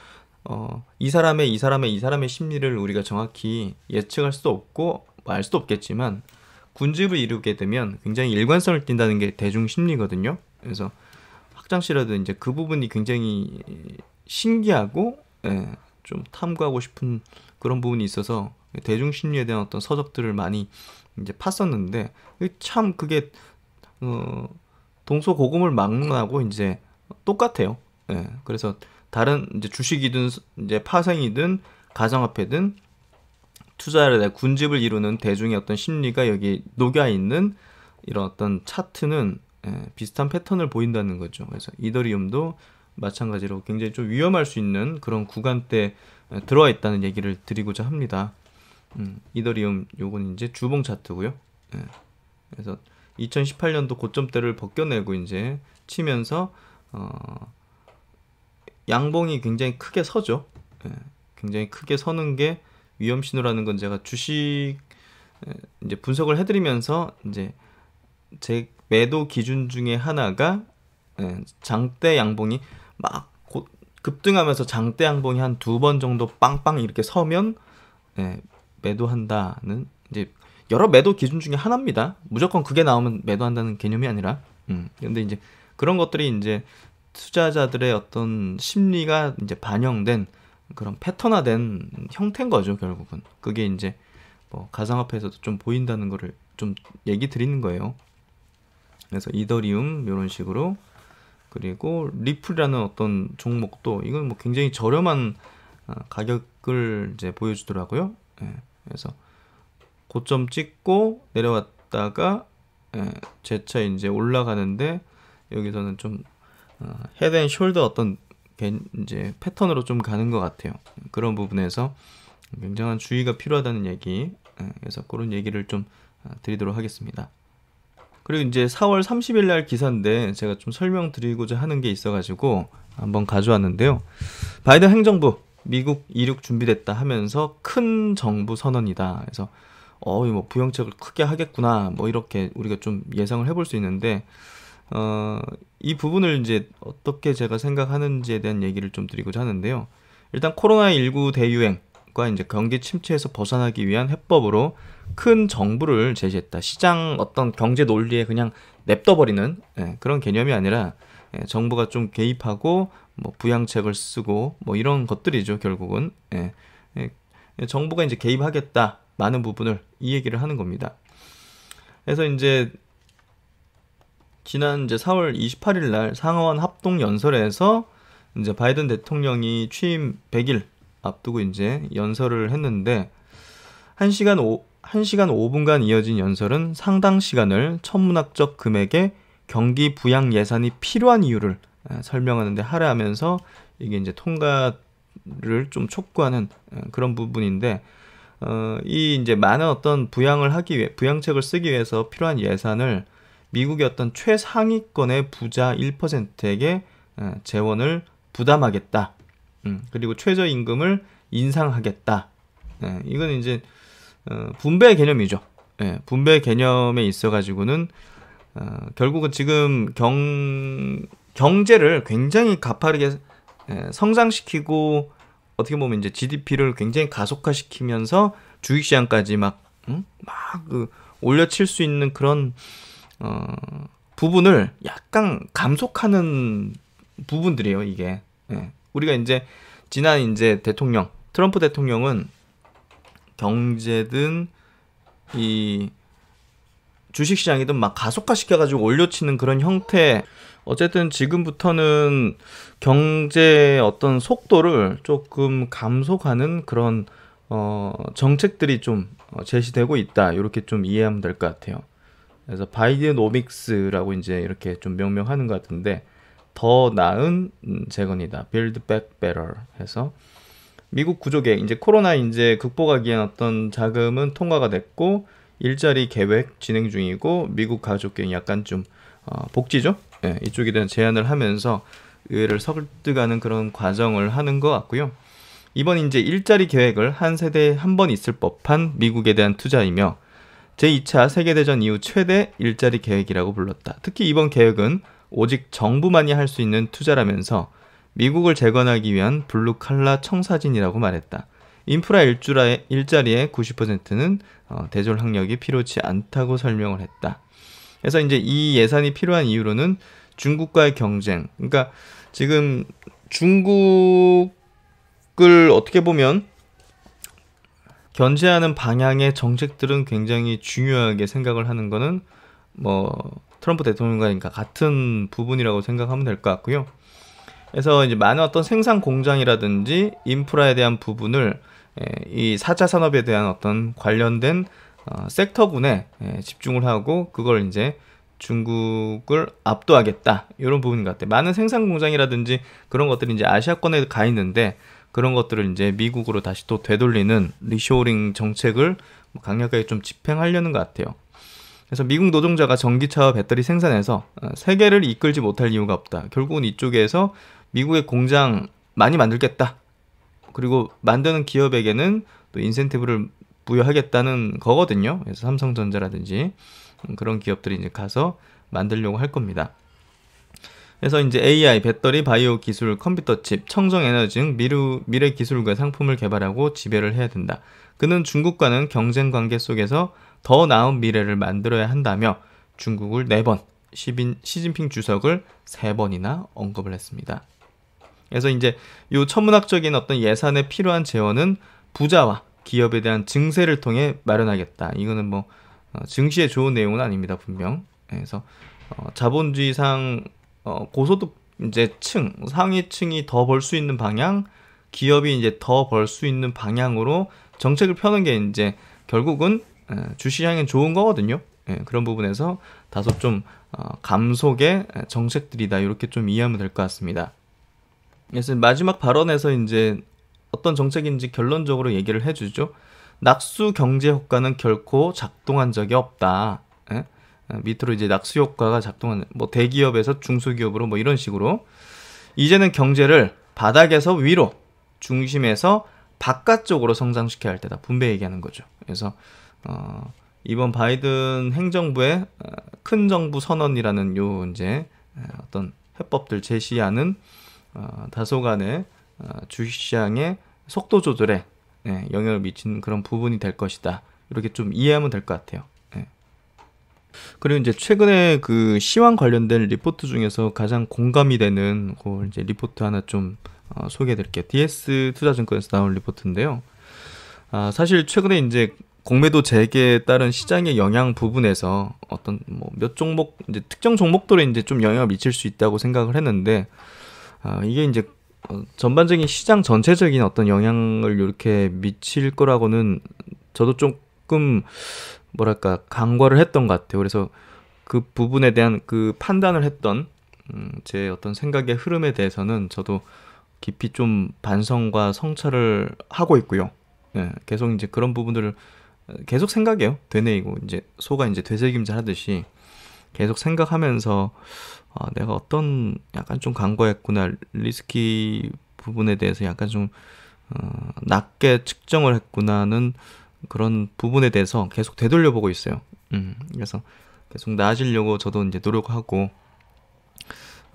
어, 이 사람의 이 사람의 이 사람의 심리를 우리가 정확히 예측할 수도 없고 말 수도 없겠지만 군집을 이루게 되면 굉장히 일관성을 띈다는 게 대중 심리거든요. 그래서 학창시라도 이제 그 부분이 굉장히 신기하고 예, 좀 탐구하고 싶은 그런 부분이 있어서 대중 심리에 대한 어떤 서적들을 많이 이제 팠었는데 참 그게 어, 동서고금을 막론하고 이제 똑같아요. 예, 그래서 다른 이제 주식이든 이제 파생이든 가상화폐든 투자를 해 군집을 이루는 대중의 어떤 심리가 여기 녹여 있는 이런 어떤 차트는 예, 비슷한 패턴을 보인다는 거죠. 그래서 이더리움도 마찬가지로 굉장히 좀 위험할 수 있는 그런 구간대에 예, 들어와 있다는 얘기를 드리고자 합니다. 음, 이더리움 요건 이제 주봉 차트고요. 예, 그래서 2018년도 고점대를 벗겨내고 이제 치면서 어, 양봉이 굉장히 크게 서죠. 예, 굉장히 크게 서는 게 위험 신호라는 건 제가 주식 예, 이제 분석을 해드리면서 이제 제 매도 기준 중에 하나가 예, 장대 양봉이 막 급등하면서 장대 양봉이 한 두 번 정도 빵빵 이렇게 서면 예, 매도한다는 이제 여러 매도 기준 중에 하나입니다. 무조건 그게 나오면 매도한다는 개념이 아니라 음, 근데 이제 그런 것들이 이제 투자자들의 어떤 심리가 이제 반영된 그런 패턴화된 형태인 거죠 결국은 그게 이제 뭐 가상화폐에서도 좀 보인다는 거를 좀 얘기 드리는 거예요 그래서 이더리움 이런 식으로 그리고 리플이라는 어떤 종목도 이건 뭐 굉장히 저렴한 어, 가격을 이제 보여주더라고요 예, 그래서 고점 찍고 내려왔다가 예, 재차 이제 올라가는데 여기서는 좀 헤드 앤 숄더 어떤 이제 패턴으로 좀 가는 것 같아요. 그런 부분에서 굉장한 주의가 필요하다는 얘기, 예, 그래서 그런 얘기를 좀 아, 드리도록 하겠습니다. 그리고 이제 4월 30일 날 기사인데 제가 좀 설명드리고자 하는 게 있어가지고 한번 가져왔는데요. 바이든 행정부 미국 이륙 준비됐다 하면서 큰 정부 선언이다. 그래서 어이 뭐부영책을 크게 하겠구나 뭐 이렇게 우리가 좀 예상을 해볼 수 있는데 어, 이 부분을 이제 어떻게 제가 생각하는지에 대한 얘기를 좀 드리고자 하는데요. 일단 코로나19 대유행과 이제 경기 침체에서 벗어나기 위한 해법으로 큰 정부를 제시했다. 시장 어떤 경제 논리에 그냥 냅둬버리는 예, 그런 개념이 아니라 예, 정부가 좀 개입하고 뭐 부양책을 쓰고 뭐 이런 것들이죠 결국은 예, 예, 정부가 이제 개입하겠다 많은 부분을 이 얘기를 하는 겁니다. 그래서 이제 지난 이제 4월 28일 날 상하원 합동 연설에서 이제 바이든 대통령이 취임 100일 앞두고 이제 연설을 했는데 1시간 5, 1시간 5분간 이어진 연설은 상당 시간을 천문학적 금액의 경기 부양 예산이 필요한 이유를 설명하는데 할애하면서 이게 이제 통과를 좀 촉구하는 그런 부분인데 어, 이 이제 많은 어떤 부양을 하기 위해 부양책을 쓰기 위해서 필요한 예산을 미국의 어떤 최상위권의 부자 1%에게 어, 재원을 부담하겠다. 음, 그리고 최저임금을 인상하겠다. 네, 어, 예, 이건 이제 분배 개념이죠. 분배 개념에 있어 가지고는 어, 결국은 지금 경 경제를 굉장히 가파르게 예, 성장시키고 어떻게 보면 이제 GDP를 굉장히 가속화시키면서 주식시장까지 막, 응? 음? 막그 올려칠 수 있는 그런 어, 부분을 약간 감속하는 부분들이에요, 이게. 예. 우리가 이제 지난 이제 대통령, 트럼프 대통령은 경제든 이 주식시장이든 막 가속화시켜가지고 올려치는 그런 형태. 어쨌든 지금부터는 경제의 어떤 속도를 조금 감속하는 그런 어, 정책들이 좀 어, 제시되고 있다. 이렇게 좀 이해하면 될 것 같아요. 그래서 바이디노믹스라고 이제 이렇게 좀 명명하는 것 같은데 더 나은 음, 재건이다. Build Back Better 해서 미국 구조계 이제 코로나 이제 극복하기 위한 어떤 자금은 통과가 됐고 일자리 계획 진행 중이고 미국 가족계는 약간 좀 어, 복지죠. 예, 이쪽에 대한 제안을 하면서 의회를 설득하는 그런 과정을 하는 것 같고요. 이번 이제 일자리 계획을 한 세대에 한 번 있을 법한 미국에 대한 투자이며 제2차 세계대전 이후 최대 일자리 계획이라고 불렀다. 특히 이번 계획은 오직 정부만이 할 수 있는 투자라면서 미국을 재건하기 위한 블루칼라 청사진이라고 말했다. 인프라 일주라의, 일자리의 90%는 어, 대졸 학력이 필요치 않다고 설명을 했다. 그래서 이제 이 예산이 필요한 이유로는 중국과의 경쟁. 그러니까 지금 중국을 어떻게 보면 견제하는 방향의 정책들은 굉장히 중요하게 생각을 하는 거는 뭐 트럼프 대통령과 같은 부분이라고 생각하면 될 것 같고요. 그래서 이제 많은 어떤 생산 공장이라든지 인프라에 대한 부분을 예, 이 4차 산업에 대한 어떤 관련된 어, 섹터군에 예, 집중을 하고 그걸 이제 중국을 압도하겠다 이런 부분 같아요. 많은 생산 공장이라든지 그런 것들이 이제 아시아권에 가 있는데 그런 것들을 이제 미국으로 다시 또 되돌리는 리쇼링 정책을 강력하게 좀 집행하려는 것 같아요. 그래서 미국 노동자가 전기차와 배터리 생산해서 어, 세계를 이끌지 못할 이유가 없다. 결국은 이쪽에서 미국의 공장 많이 만들겠다. 그리고 만드는 기업에게는 또 인센티브를 부여하겠다는 거거든요. 그래서 삼성전자라든지 음, 그런 기업들이 이제 가서 만들려고 할 겁니다. 그래서 이제 AI, 배터리, 바이오 기술, 컴퓨터 칩, 청정 에너지 등 미루, 미래 기술과 상품을 개발하고 지배를 해야 된다. 그는 중국과는 경쟁 관계 속에서 더 나은 미래를 만들어야 한다며 중국을 4번, 시빈, 시진핑 주석을 3번이나 언급을 했습니다. 그래서 이제 이 천문학적인 어떤 예산에 필요한 재원은 부자와 기업에 대한 증세를 통해 마련하겠다. 이거는 뭐 어, 증시에 좋은 내용은 아닙니다. 분명. 그래서 어, 자본주의상 어, 고소득 이제 층 상위층이 더 벌 수 있는 방향, 기업이 이제 더 벌 수 있는 방향으로 정책을 펴는 게 이제 결국은 주시장에 좋은 거거든요. 예, 그런 부분에서 다소 좀 어, 감속의 정책들이다 이렇게 좀 이해하면 될 것 같습니다. 그래서 마지막 발언에서 이제 어떤 정책인지 결론적으로 얘기를 해주죠. 낙수 경제 효과는 결코 작동한 적이 없다. 예? 어, 밑으로 이제 낙수 효과가 작동하는 뭐 대기업에서 중소기업으로 뭐 이런 식으로 이제는 경제를 바닥에서 위로 중심에서 바깥쪽으로 성장시켜야 할 때다 분배 얘기하는 거죠. 그래서 어, 이번 바이든 행정부의 어, 큰 정부 선언이라는 요 이제 어, 어떤 해법들 제시하는 어, 다소간의 어, 주식시장의 속도 조절에 예, 영향을 미치는 그런 부분이 될 것이다. 이렇게 좀 이해하면 될 것 같아요. 그리고 이제 최근에 그 시황 관련된 리포트 중에서 가장 공감이 되는 그 이제 리포트 하나 좀 어, 소개해드릴게요. DS 투자증권에서 나온 리포트인데요. 아, 사실 최근에 이제 공매도 재개에 따른 시장의 영향 부분에서 어떤 뭐 몇 종목 이제 특정 종목들에 이제 좀 영향을 미칠 수 있다고 생각을 했는데 아, 이게 이제 어, 전반적인 시장 전체적인 어떤 영향을 이렇게 미칠 거라고는 저도 조금 뭐랄까 강과를 했던 것 같아요. 그래서 그 부분에 대한 그 판단을 했던 음, 제 어떤 생각의 흐름에 대해서는 저도 깊이 좀 반성과 성찰을 하고 있고요. 예, 계속 이제 그런 부분들을 계속 생각해요. 되뇌이고 이제 소가 이제 되새김질 하듯이 계속 생각하면서 아, 내가 어떤 약간 좀강과했구나 리스키 부분에 대해서 약간 좀 어, 낮게 측정을 했구나는 그런 부분에 대해서 계속 되돌려보고 있어요. 음, 그래서 계속 나아지려고 저도 이제 노력하고,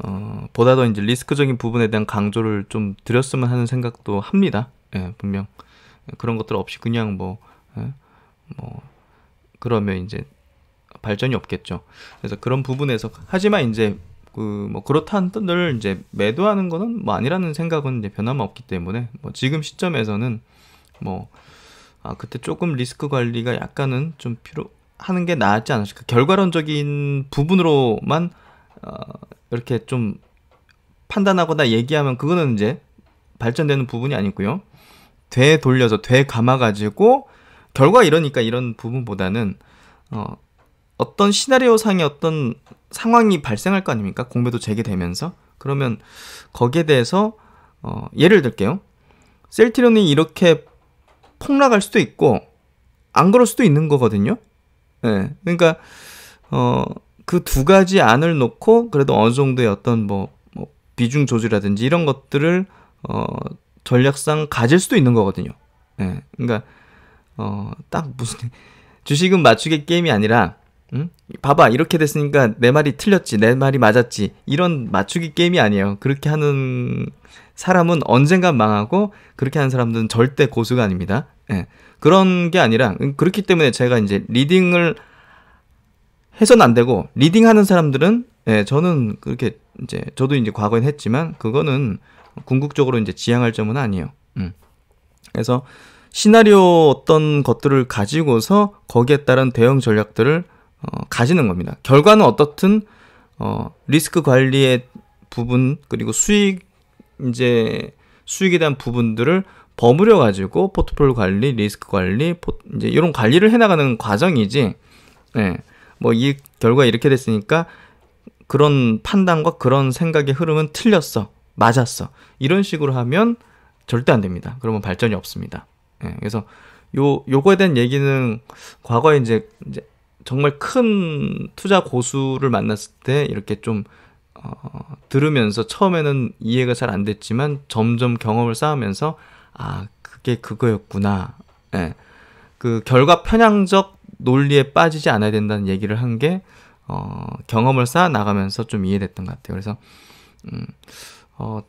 어, 보다 더 이제 리스크적인 부분에 대한 강조를 좀 드렸으면 하는 생각도 합니다. 예, 분명. 그런 것들 없이 그냥 뭐, 예, 뭐, 그러면 이제 발전이 없겠죠. 그래서 그런 부분에서, 하지만 이제 그 뭐 그렇다 한들 이제 매도하는 거는 뭐 아니라는 생각은 이제 변함없기 때문에 뭐 지금 시점에서는 뭐 아, 그때 조금 리스크 관리가 약간은 좀 필요하는 게 나았지 않을까. 결과론적인 부분으로만 어, 이렇게 좀 판단하거나 얘기하면 그거는 이제 발전되는 부분이 아니고요. 되돌려서 되감아가지고 결과 이러니까 이런 부분보다는 어, 어떤 시나리오 상의 어떤 상황이 발생할 거 아닙니까? 공매도 재개되면서 그러면 거기에 대해서 어, 예를 들게요. 셀티론이 이렇게 폭락할 수도 있고 안 그럴 수도 있는 거거든요. 예. 네, 그러니까 어그 두 가지 안을 놓고 그래도 어느 정도의 어떤 뭐, 뭐 비중 조절이라든지 이런 것들을 어 전략상 가질 수도 있는 거거든요. 예. 네, 그러니까 어딱 무슨 주식은 맞추기 게임이 아니라 음? 봐봐 이렇게 됐으니까 내 말이 틀렸지 내 말이 맞았지 이런 맞추기 게임이 아니에요 그렇게 하는 사람은 언젠가 망하고 그렇게 하는 사람들은 절대 고수가 아닙니다. 예. 그런 게 아니라 음, 그렇기 때문에 제가 이제 리딩을 해선 안 되고 리딩하는 사람들은 예, 저는 그렇게 이제 저도 이제 과거엔 했지만 그거는 궁극적으로 이제 지향할 점은 아니에요. 음. 그래서 시나리오 어떤 것들을 가지고서 거기에 따른 대응 전략들을 어, 가지는 겁니다. 결과는 어떻든 어, 리스크 관리의 부분 그리고 수익 이제 수익에 대한 부분들을 버무려 가지고 포트폴리오 관리, 리스크 관리, 포, 이제 이런 관리를 해나가는 과정이지. 예. 뭐 이 결과 이렇게 됐으니까 그런 판단과 그런 생각의 흐름은 틀렸어. 맞았어. 이런 식으로 하면 절대 안 됩니다. 그러면 발전이 없습니다. 예. 그래서 요 요거에 대한 얘기는 과거에 이제 이제 정말 큰 투자 고수를 만났을 때 이렇게 좀 어, 들으면서 처음에는 이해가 잘 안 됐지만 점점 경험을 쌓으면서 아 그게 그거였구나. 예. 그 결과 편향적 논리에 빠지지 않아야 된다는 얘기를 한 게 어, 경험을 쌓아 나가면서 좀 이해됐던 것 같아요. 그래서 음, 어,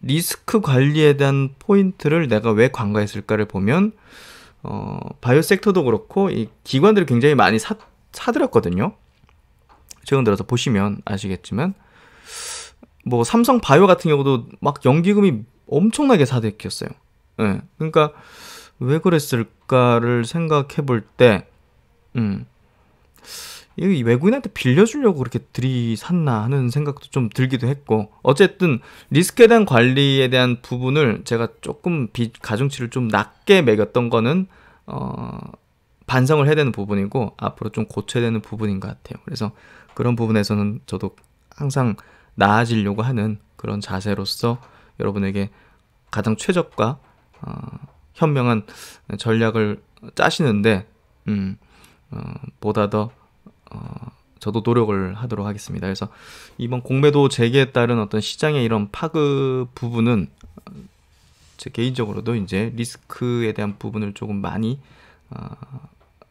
리스크 관리에 대한 포인트를 내가 왜 관과했을까를 보면 어, 바이오 섹터도 그렇고 이기관들이 굉장히 많이 사, 사들였거든요. 최근 들어서 보시면 아시겠지만 뭐 삼성 바이오 같은 경우도 막 연기금이 엄청나게 사대켰어요. 예. 네. 그러니까 왜 그랬을까를 생각해 볼 때, 음, 이 외국인한테 빌려주려고 그렇게 들이샀나 하는 생각도 좀 들기도 했고, 어쨌든 리스크에 대한 관리에 대한 부분을 제가 조금 빚 가중치를 좀 낮게 매겼던 거는 어, 반성을 해야 되는 부분이고 앞으로 좀 고쳐야 되는 부분인 것 같아요. 그래서 그런 부분에서는 저도 항상 나아지려고 하는 그런 자세로서 여러분에게 가장 최적과 어, 현명한 전략을 짜시는데 음, 어, 보다 더 어, 저도 노력을 하도록 하겠습니다. 그래서 이번 공매도 재개에 따른 어떤 시장의 이런 파급 부분은 제 개인적으로도 이제 리스크에 대한 부분을 조금 많이 어,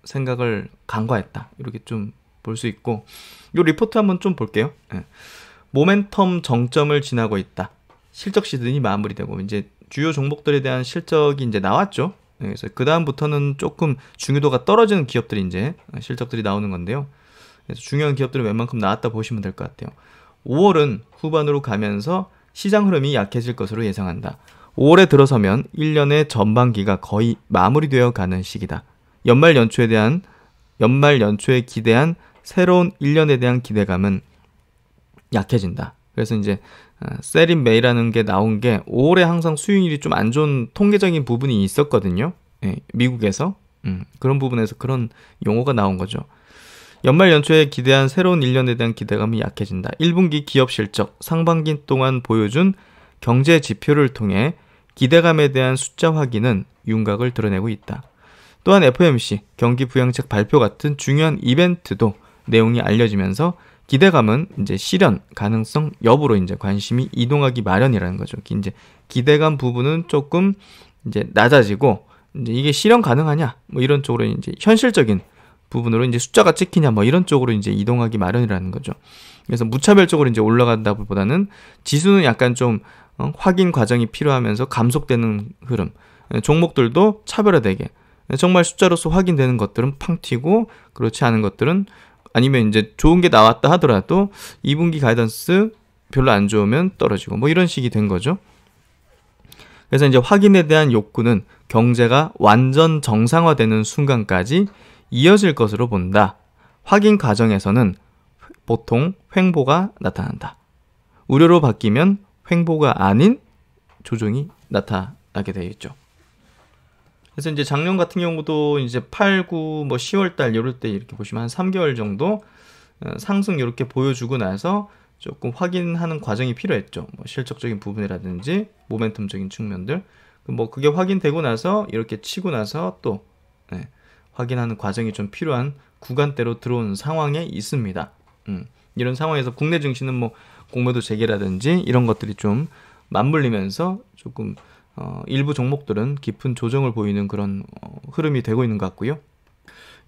생각을 간과했다 이렇게 좀 볼수 있고 요 리포트 한번 좀 볼게요. 예. 모멘텀 정점을 지나고 있다. 실적 시즌이 마무리되고 이제 주요 종목들에 대한 실적이 이제 나왔죠. 예, 그래서 그 다음부터는 조금 중요도가 떨어지는 기업들이 이제 실적들이 나오는 건데요. 그래서 중요한 기업들은 웬만큼 나왔다 보시면 될 것 같아요. 5월은 후반으로 가면서 시장 흐름이 약해질 것으로 예상한다. 5월에 들어서면 1년의 전반기가 거의 마무리되어 가는 시기다. 연말 연초에 대한 연말 연초에 기대한 새로운 1년에 대한 기대감은 약해진다. 그래서 이제 어, 세린 메이라는 게 나온 게 올해 항상 수익률이 좀 안 좋은 통계적인 부분이 있었거든요. 예, 미국에서 음, 그런 부분에서 그런 용어가 나온 거죠. 연말 연초에 기대한 새로운 1년에 대한 기대감이 약해진다. 1분기 기업 실적 상반기 동안 보여준 경제 지표를 통해 기대감에 대한 숫자 확인은 윤곽을 드러내고 있다. 또한 FOMC 경기 부양책 발표 같은 중요한 이벤트도 내용이 알려지면서 기대감은 이제 실현 가능성 여부로 이제 관심이 이동하기 마련이라는 거죠. 이제 기대감 부분은 조금 이제 낮아지고 이제 이게 실현 가능하냐 뭐 이런 쪽으로 이제 현실적인 부분으로 이제 숫자가 찍히냐 뭐 이런 쪽으로 이제 이동하기 마련이라는 거죠. 그래서 무차별적으로 이제 올라간다 보다는 지수는 약간 좀 어, 확인 과정이 필요하면서 감속되는 흐름. 예, 종목들도 차별화되게 예, 정말 숫자로서 확인되는 것들은 팡 튀고 그렇지 않은 것들은 아니면 이제 좋은 게 나왔다 하더라도 2분기 가이던스 별로 안 좋으면 떨어지고 뭐 이런 식이 된 거죠. 그래서 이제 확인에 대한 욕구는 경제가 완전 정상화되는 순간까지 이어질 것으로 본다. 확인 과정에서는 보통 횡보가 나타난다. 우려로 바뀌면 횡보가 아닌 조정이 나타나게 되겠죠 그래서 이제 작년 같은 경우도 이제 8, 9, 뭐 10월 달 이럴 때 이렇게 보시면 한 3개월 정도 어, 상승 이렇게 보여주고 나서 조금 확인하는 과정이 필요했죠. 뭐 실적적인 부분이라든지 모멘텀적인 측면들. 뭐 그게 확인되고 나서 이렇게 치고 나서 또 네, 확인하는 과정이 좀 필요한 구간대로 들어온 상황에 있습니다. 음, 이런 상황에서 국내 증시는 뭐 공매도 재개라든지 이런 것들이 좀 맞물리면서 조금 어, 일부 종목들은 깊은 조정을 보이는 그런 어, 흐름이 되고 있는 것 같고요.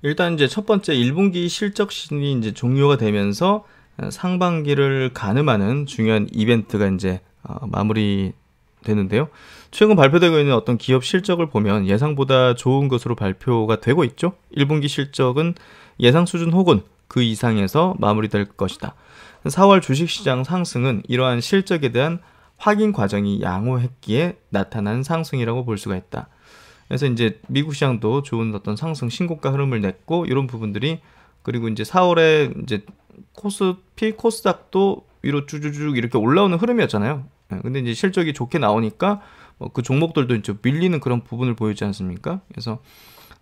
일단 이제 첫 번째 1분기 실적 신이 이제 종료가 되면서 어, 상반기를 가늠하는 중요한 이벤트가 이제 어, 마무리 되는데요. 최근 발표되고 있는 어떤 기업 실적을 보면 예상보다 좋은 것으로 발표가 되고 있죠. 1분기 실적은 예상 수준 혹은 그 이상에서 마무리될 것이다. 4월 주식시장 상승은 이러한 실적에 대한 확인 과정이 양호했기에 나타난 상승이라고 볼 수가 있다. 그래서 이제 미국 시장도 좋은 어떤 상승 신고가 흐름을 냈고 이런 부분들이 그리고 이제 4월에 이제 코스피 코스닥도 위로 쭈쭈쭈 이렇게 올라오는 흐름이었잖아요. 네, 근데 이제 실적이 좋게 나오니까 뭐 그 종목들도 이제 밀리는 그런 부분을 보이지 않습니까? 그래서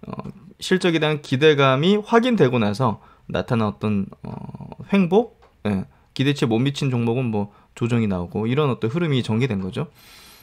어, 실적에 대한 기대감이 확인되고 나서 나타난 어떤 어, 횡보, 예, 기대치에 못 미친 종목은 뭐 조정이 나오고 이런 어떤 흐름이 전개된 거죠.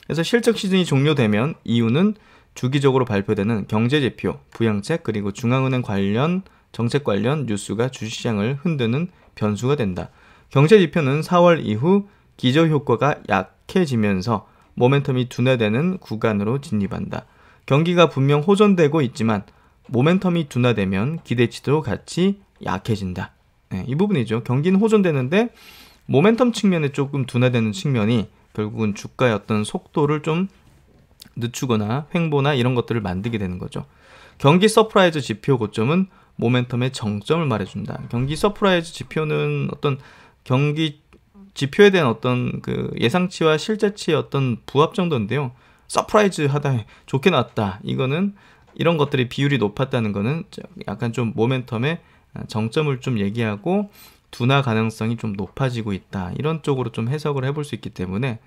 그래서 실적 시즌이 종료되면 이유는 주기적으로 발표되는 경제지표, 부양책 그리고 중앙은행 관련 정책 관련 뉴스가 주식시장을 흔드는 변수가 된다. 경제지표는 4월 이후 기저효과가 약해지면서 모멘텀이 둔화되는 구간으로 진입한다. 경기가 분명 호전되고 있지만 모멘텀이 둔화되면 기대치도 같이 약해진다. 네, 이 부분이죠. 경기는 호전되는데 모멘텀 측면에 조금 둔화되는 측면이 결국은 주가의 어떤 속도를 좀 늦추거나 횡보나 이런 것들을 만들게 되는 거죠. 경기 서프라이즈 지표 고점은 모멘텀의 정점을 말해준다. 경기 서프라이즈 지표는 어떤 경기 지표에 대한 어떤 그 예상치와 실제치의 어떤 부합 정도인데요. 서프라이즈 하다 좋게 나왔다. 이거는 이런 것들이 비율이 높았다는 거는 약간 좀 모멘텀의 정점을 좀 얘기하고 둔화 가능성이 좀 높아지고 있다. 이런 쪽으로 좀 해석을 해볼 수 있기 때문에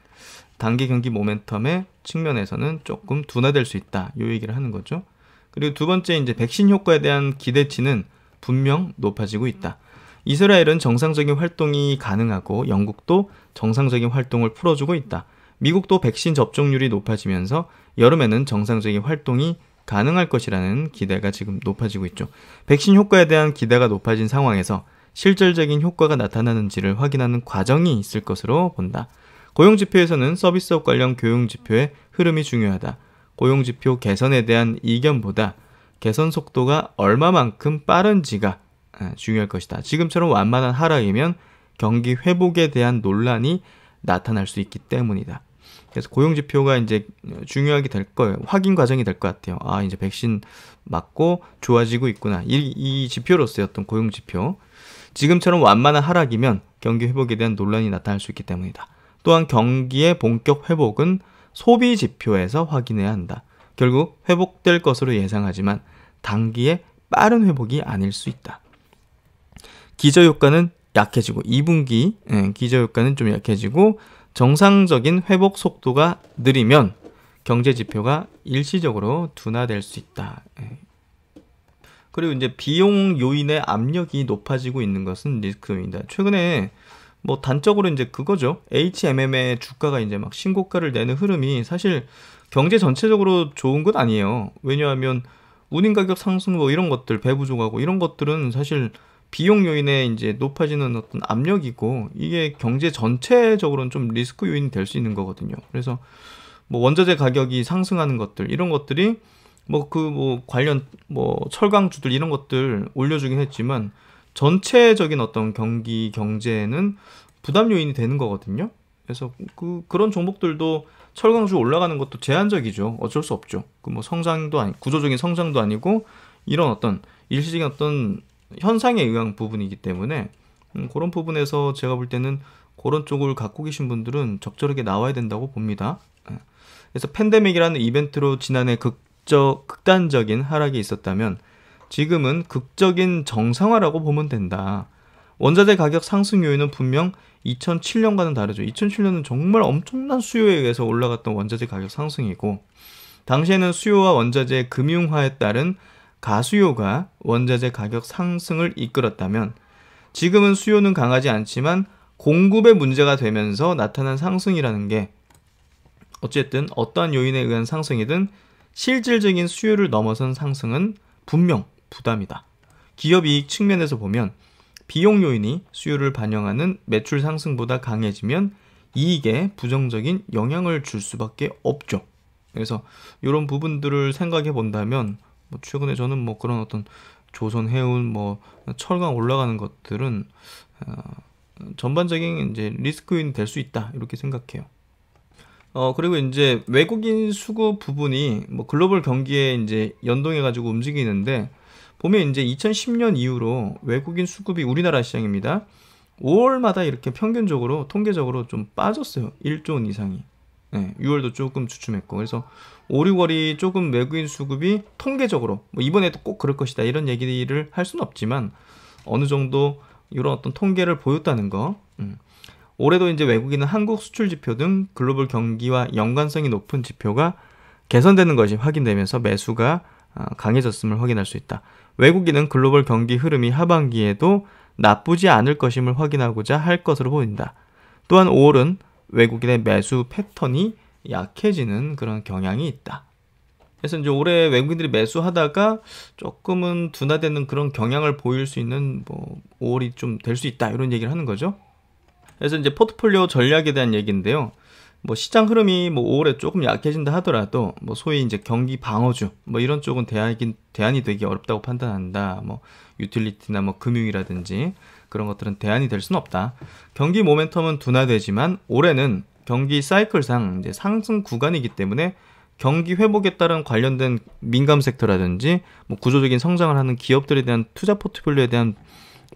단기 경기 모멘텀의 측면에서는 조금 둔화될 수 있다. 요 얘기를 하는 거죠. 그리고 두 번째 이제 백신 효과에 대한 기대치는 분명 높아지고 있다. 이스라엘은 정상적인 활동이 가능하고 영국도 정상적인 활동을 풀어주고 있다. 미국도 백신 접종률이 높아지면서 여름에는 정상적인 활동이 가능할 것이라는 기대가 지금 높아지고 있죠. 백신 효과에 대한 기대가 높아진 상황에서 실질적인 효과가 나타나는지를 확인하는 과정이 있을 것으로 본다. 고용지표에서는 서비스업 관련 교용지표의 흐름이 중요하다. 고용지표 개선에 대한 이견보다 개선 속도가 얼마만큼 빠른지가 아, 중요할 것이다. 지금처럼 완만한 하락이면 경기 회복에 대한 논란이 나타날 수 있기 때문이다. 그래서 고용 지표가 이제 중요하게 될 거예요. 확인 과정이 될 것 같아요. 아, 이제 백신 맞고 좋아지고 있구나. 이, 이 지표로서의 어떤 고용 지표. 지금처럼 완만한 하락이면 경기 회복에 대한 논란이 나타날 수 있기 때문이다. 또한 경기의 본격 회복은 소비 지표에서 확인해야 한다. 결국 회복될 것으로 예상하지만 단기에 빠른 회복이 아닐 수 있다. 기저효과는 약해지고 2분기 예, 기저효과는 좀 약해지고 정상적인 회복 속도가 느리면 경제 지표가 일시적으로 둔화될 수 있다. 예, 그리고 이제 비용 요인의 압력이 높아지고 있는 것은 리스크입니다. 최근에 뭐 단적으로 이제 그거죠. HMM의 주가가 이제 막 신고가를 내는 흐름이 사실 경제 전체적으로 좋은 건 아니에요. 왜냐하면 운임 가격 상승 뭐 이런 것들 배부족하고 이런 것들은 사실 비용 요인에 이제 높아지는 어떤 압력이고 이게 경제 전체적으로는 좀 리스크 요인이 될 수 있는 거거든요. 그래서 뭐 원자재 가격이 상승하는 것들 이런 것들이 뭐 그뭐 뭐 관련 뭐 철강주들 이런 것들 올려주긴 했지만 전체적인 어떤 경기 경제에는 부담 요인이 되는 거거든요. 그래서 그 그런 종목들도 철강주 올라가는 것도 제한적이죠. 어쩔 수 없죠. 그 뭐 성장도 아니 구조적인 성장도 아니고 이런 어떤 일시적인 어떤 현상에 의한 부분이기 때문에 음, 그런 부분에서 제가 볼 때는 그런 쪽을 갖고 계신 분들은 적절하게 나와야 된다고 봅니다. 예. 그래서 팬데믹이라는 이벤트로 지난해 극 극적 극단적인 하락이 있었다면 지금은 극적인 정상화라고 보면 된다. 원자재 가격 상승 요인은 분명 2007년과는 다르죠. 2007년은 정말 엄청난 수요에 의해서 올라갔던 원자재 가격 상승이고 당시에는 수요와 원자재 금융화에 따른 가수요가 원자재 가격 상승을 이끌었다면 지금은 수요는 강하지 않지만 공급의 문제가 되면서 나타난 상승이라는 게 어쨌든 어떠한 요인에 의한 상승이든 실질적인 수요를 넘어선 상승은 분명 부담이다. 기업 이익 측면에서 보면 비용 요인이 수요를 반영하는 매출 상승보다 강해지면 이익에 부정적인 영향을 줄 수밖에 없죠. 그래서 이런 부분들을 생각해 본다면 뭐 최근에 저는 뭐 그런 어떤 조선 해운 뭐 철강 올라가는 것들은 어, 전반적인 이제 리스크인 될 수 있다 이렇게 생각해요. 어, 그리고 이제 외국인 수급 부분이 뭐 글로벌 경기에 이제 연동해가지고 움직이는데, 보면 이제 2010년 이후로 외국인 수급이 우리나라 시장입니다. 5월마다 이렇게 평균적으로 통계적으로 좀 빠졌어요. 1조 원 이상이. 네, 6월도 조금 주춤했고. 그래서 5, 6월이 조금 외국인 수급이 통계적으로, 뭐 이번에도 꼭 그럴 것이다. 이런 얘기를 할 수는 없지만, 어느 정도 이런 어떤 통계를 보였다는 거. 음. 올해도 이제 외국인은 한국 수출 지표 등 글로벌 경기와 연관성이 높은 지표가 개선되는 것이 확인되면서 매수가 어, 강해졌음을 확인할 수 있다. 외국인은 글로벌 경기 흐름이 하반기에도 나쁘지 않을 것임을 확인하고자 할 것으로 보인다. 또한 5월은 외국인의 매수 패턴이 약해지는 그런 경향이 있다. 그래서 이제 올해 외국인들이 매수하다가 조금은 둔화되는 그런 경향을 보일 수 있는 뭐 5월이 좀 될 수 있다 이런 얘기를 하는 거죠. 그래서 이제 포트폴리오 전략에 대한 얘기인데요. 뭐 시장 흐름이 뭐 5월에 조금 약해진다 하더라도 뭐 소위 이제 경기 방어주 뭐 이런 쪽은 대안이, 대안이 되기 어렵다고 판단한다. 뭐 유틸리티나 뭐 금융이라든지 그런 것들은 대안이 될 수는 없다. 경기 모멘텀은 둔화되지만 올해는 경기 사이클상 이제 상승 구간이기 때문에 경기 회복에 따른 관련된 민감 섹터라든지 뭐 구조적인 성장을 하는 기업들에 대한 투자 포트폴리오에 대한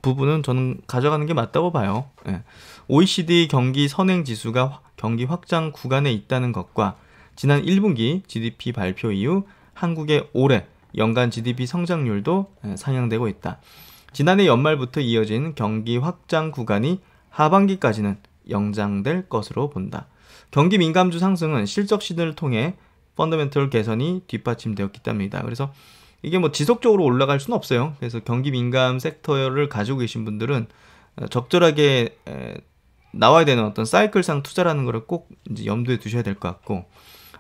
부분은 저는 가져가는 게 맞다고 봐요. 예. OECD 경기 선행 지수가 경기 확장 구간에 있다는 것과 지난 1분기 GDP 발표 이후 한국의 올해 연간 GDP 성장률도 예, 상향되고 있다. 지난해 연말부터 이어진 경기 확장 구간이 하반기까지는 연장될 것으로 본다. 경기 민감주 상승은 실적 시드를 통해 펀더멘털 개선이 뒷받침되었기 때문이다. 그래서 이게 뭐 지속적으로 올라갈 수는 없어요. 그래서 경기 민감 섹터를 가지고 계신 분들은 어, 적절하게 나와야 되는 어떤 사이클상 투자라는 것을 꼭 염두에 두셔야 될 것 같고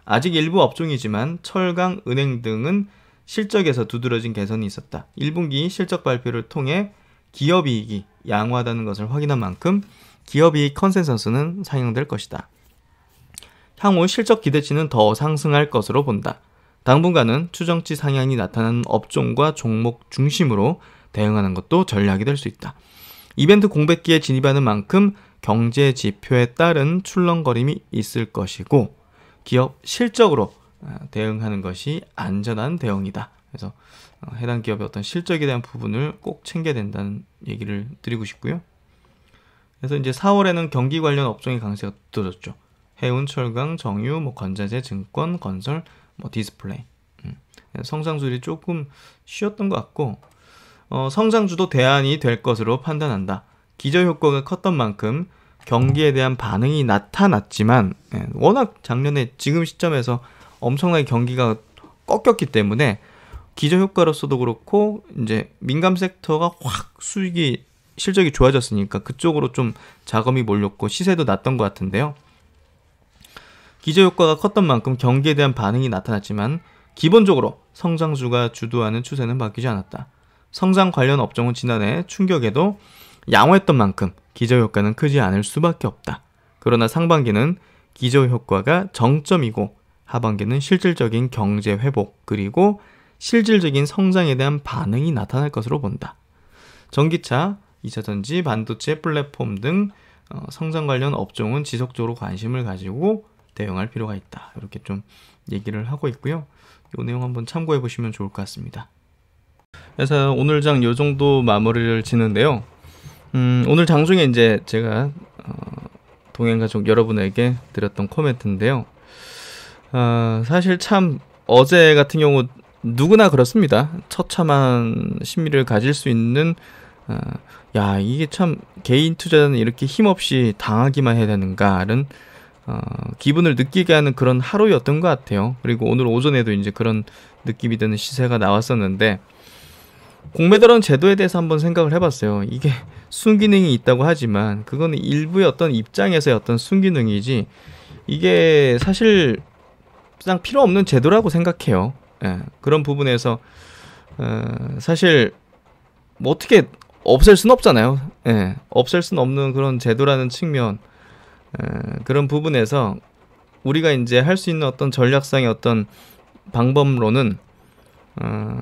아직 일부 업종이지만 철강, 은행 등은 실적에서 두드러진 개선이 있었다. 1분기 실적 발표를 통해 기업이익이 양호하다는 것을 확인한 만큼 기업이익 컨센서스는 상향될 것이다. 향후 실적 기대치는 더 상승할 것으로 본다. 당분간은 추정치 상향이 나타나는 업종과 종목 중심으로 대응하는 것도 전략이 될 수 있다. 이벤트 공백기에 진입하는 만큼 경제 지표에 따른 출렁거림이 있을 것이고 기업 실적으로 아, 대응하는 것이 안전한 대응이다. 그래서 어, 해당 기업의 어떤 실적에 대한 부분을 꼭 챙겨야 된다는 얘기를 드리고 싶고요. 그래서 이제 4월에는 경기 관련 업종의 강세가 두드러죠 해운, 철강, 정유, 뭐 건자재, 증권, 건설, 뭐 디스플레이. 음. 성장률이 조금 쉬었던 것 같고 어, 성장주도 대안이 될 것으로 판단한다. 기저효과가 컸던 만큼 경기에 대한 반응이 나타났지만 예, 워낙 작년에 지금 시점에서 엄청나게 경기가 꺾였기 때문에 기저효과로서도 그렇고 이제 민감 섹터가 확 수익이 실적이 좋아졌으니까 그쪽으로 좀자금이 몰렸고 시세도 났던 것 같은데요. 기저효과가 컸던 만큼 경기에 대한 반응이 나타났지만 기본적으로 성장주가 주도하는 추세는 바뀌지 않았다. 성장 관련 업종은 지난해 충격에도 양호했던 만큼 기저효과는 크지 않을 수밖에 없다. 그러나 상반기는 기저효과가 정점이고 하반기는 실질적인 경제 회복 그리고 실질적인 성장에 대한 반응이 나타날 것으로 본다. 전기차, 2차전지, 반도체, 플랫폼 등 어, 성장 관련 업종은 지속적으로 관심을 가지고 대응할 필요가 있다. 이렇게 좀 얘기를 하고 있고요. 이 내용 한번 참고해 보시면 좋을 것 같습니다. 그래서 오늘 장 요 정도 마무리를 치는데요 음, 오늘 장중에 이제 제가 어, 동행 가족 여러분에게 드렸던 코멘트인데요. 어, 사실 참 어제 같은 경우 누구나 그렇습니다. 처참한 심리를 가질 수 있는 어, 야 이게 참 개인 투자는 이렇게 힘없이 당하기만 해야 되는가는 어, 기분을 느끼게 하는 그런 하루였던 것 같아요. 그리고 오늘 오전에도 이제 그런 느낌이 드는 시세가 나왔었는데 공매도라는 제도에 대해서 한번 생각을 해봤어요. 이게 순기능이 있다고 하지만 그거는 일부의 어떤 입장에서의 어떤 순기능이지 이게 사실상 필요 없는 제도라고 생각해요. 예, 그런 부분에서 어, 사실 뭐 어떻게 없앨 순 없잖아요. 예, 없앨 순 없는 그런 제도라는 측면 예, 그런 부분에서 우리가 이제 할 수 있는 어떤 전략상의 어떤 방법론은 어,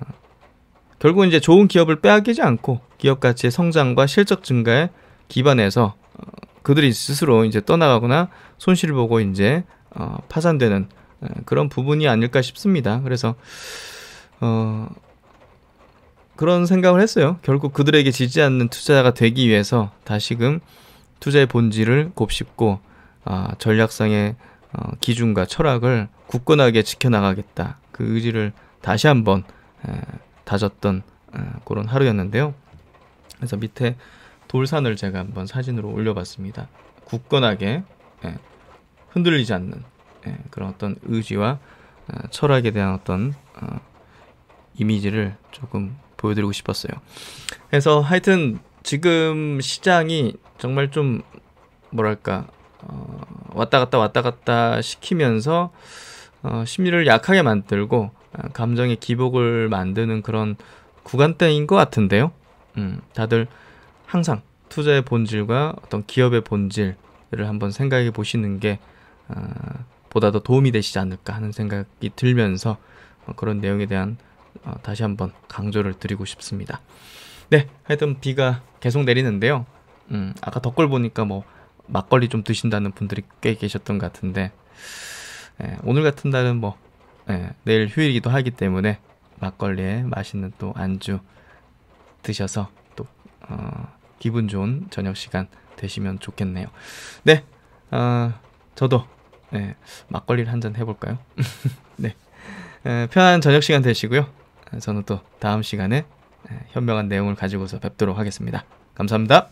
결국 은 이제 좋은 기업을 빼앗기지 않고 기업 가치의 성장과 실적 증가에 기반해서 어, 그들이 스스로 이제 떠나가거나 손실을 보고 이제 어, 파산되는 어, 그런 부분이 아닐까 싶습니다. 그래서 어, 그런 생각을 했어요. 결국 그들에게 지지 않는 투자자가 되기 위해서 다시금 투자의 본질을 곱씹고 어, 전략상의 어, 기준과 철학을 굳건하게 지켜나가겠다. 그 의지를 다시 한번 에, 다졌던 어, 그런 하루였는데요. 그래서 밑에 돌산을 제가 한번 사진으로 올려봤습니다. 굳건하게 예, 흔들리지 않는 예, 그런 어떤 의지와 어, 철학에 대한 어떤 어, 이미지를 조금 보여드리고 싶었어요. 그래서 하여튼 지금 시장이 정말 좀 뭐랄까 어, 왔다 갔다 왔다 갔다 시키면서 어, 심리를 약하게 만들고 감정의 기복을 만드는 그런 구간대인 것 같은데요. 음, 다들 항상 투자의 본질과 어떤 기업의 본질을 한번 생각해 보시는 게 어, 보다 더 도움이 되시지 않을까 하는 생각이 들면서 어, 그런 내용에 대한 어, 다시 한번 강조를 드리고 싶습니다. 네, 하여튼 비가 계속 내리는데요. 음, 아까 덧글 보니까 뭐 막걸리 좀 드신다는 분들이 꽤 계셨던 것 같은데 예, 오늘 같은 날은 뭐 네, 내일 휴일이기도 하기 때문에 막걸리에 맛있는 또 안주 드셔서 또 어, 기분 좋은 저녁 시간 되시면 좋겠네요. 네, 어, 저도 네, 막걸리를 한 잔 해볼까요? 네, 에, 편한 저녁 시간 되시고요. 저는 또 다음 시간에 현명한 내용을 가지고서 뵙도록 하겠습니다. 감사합니다.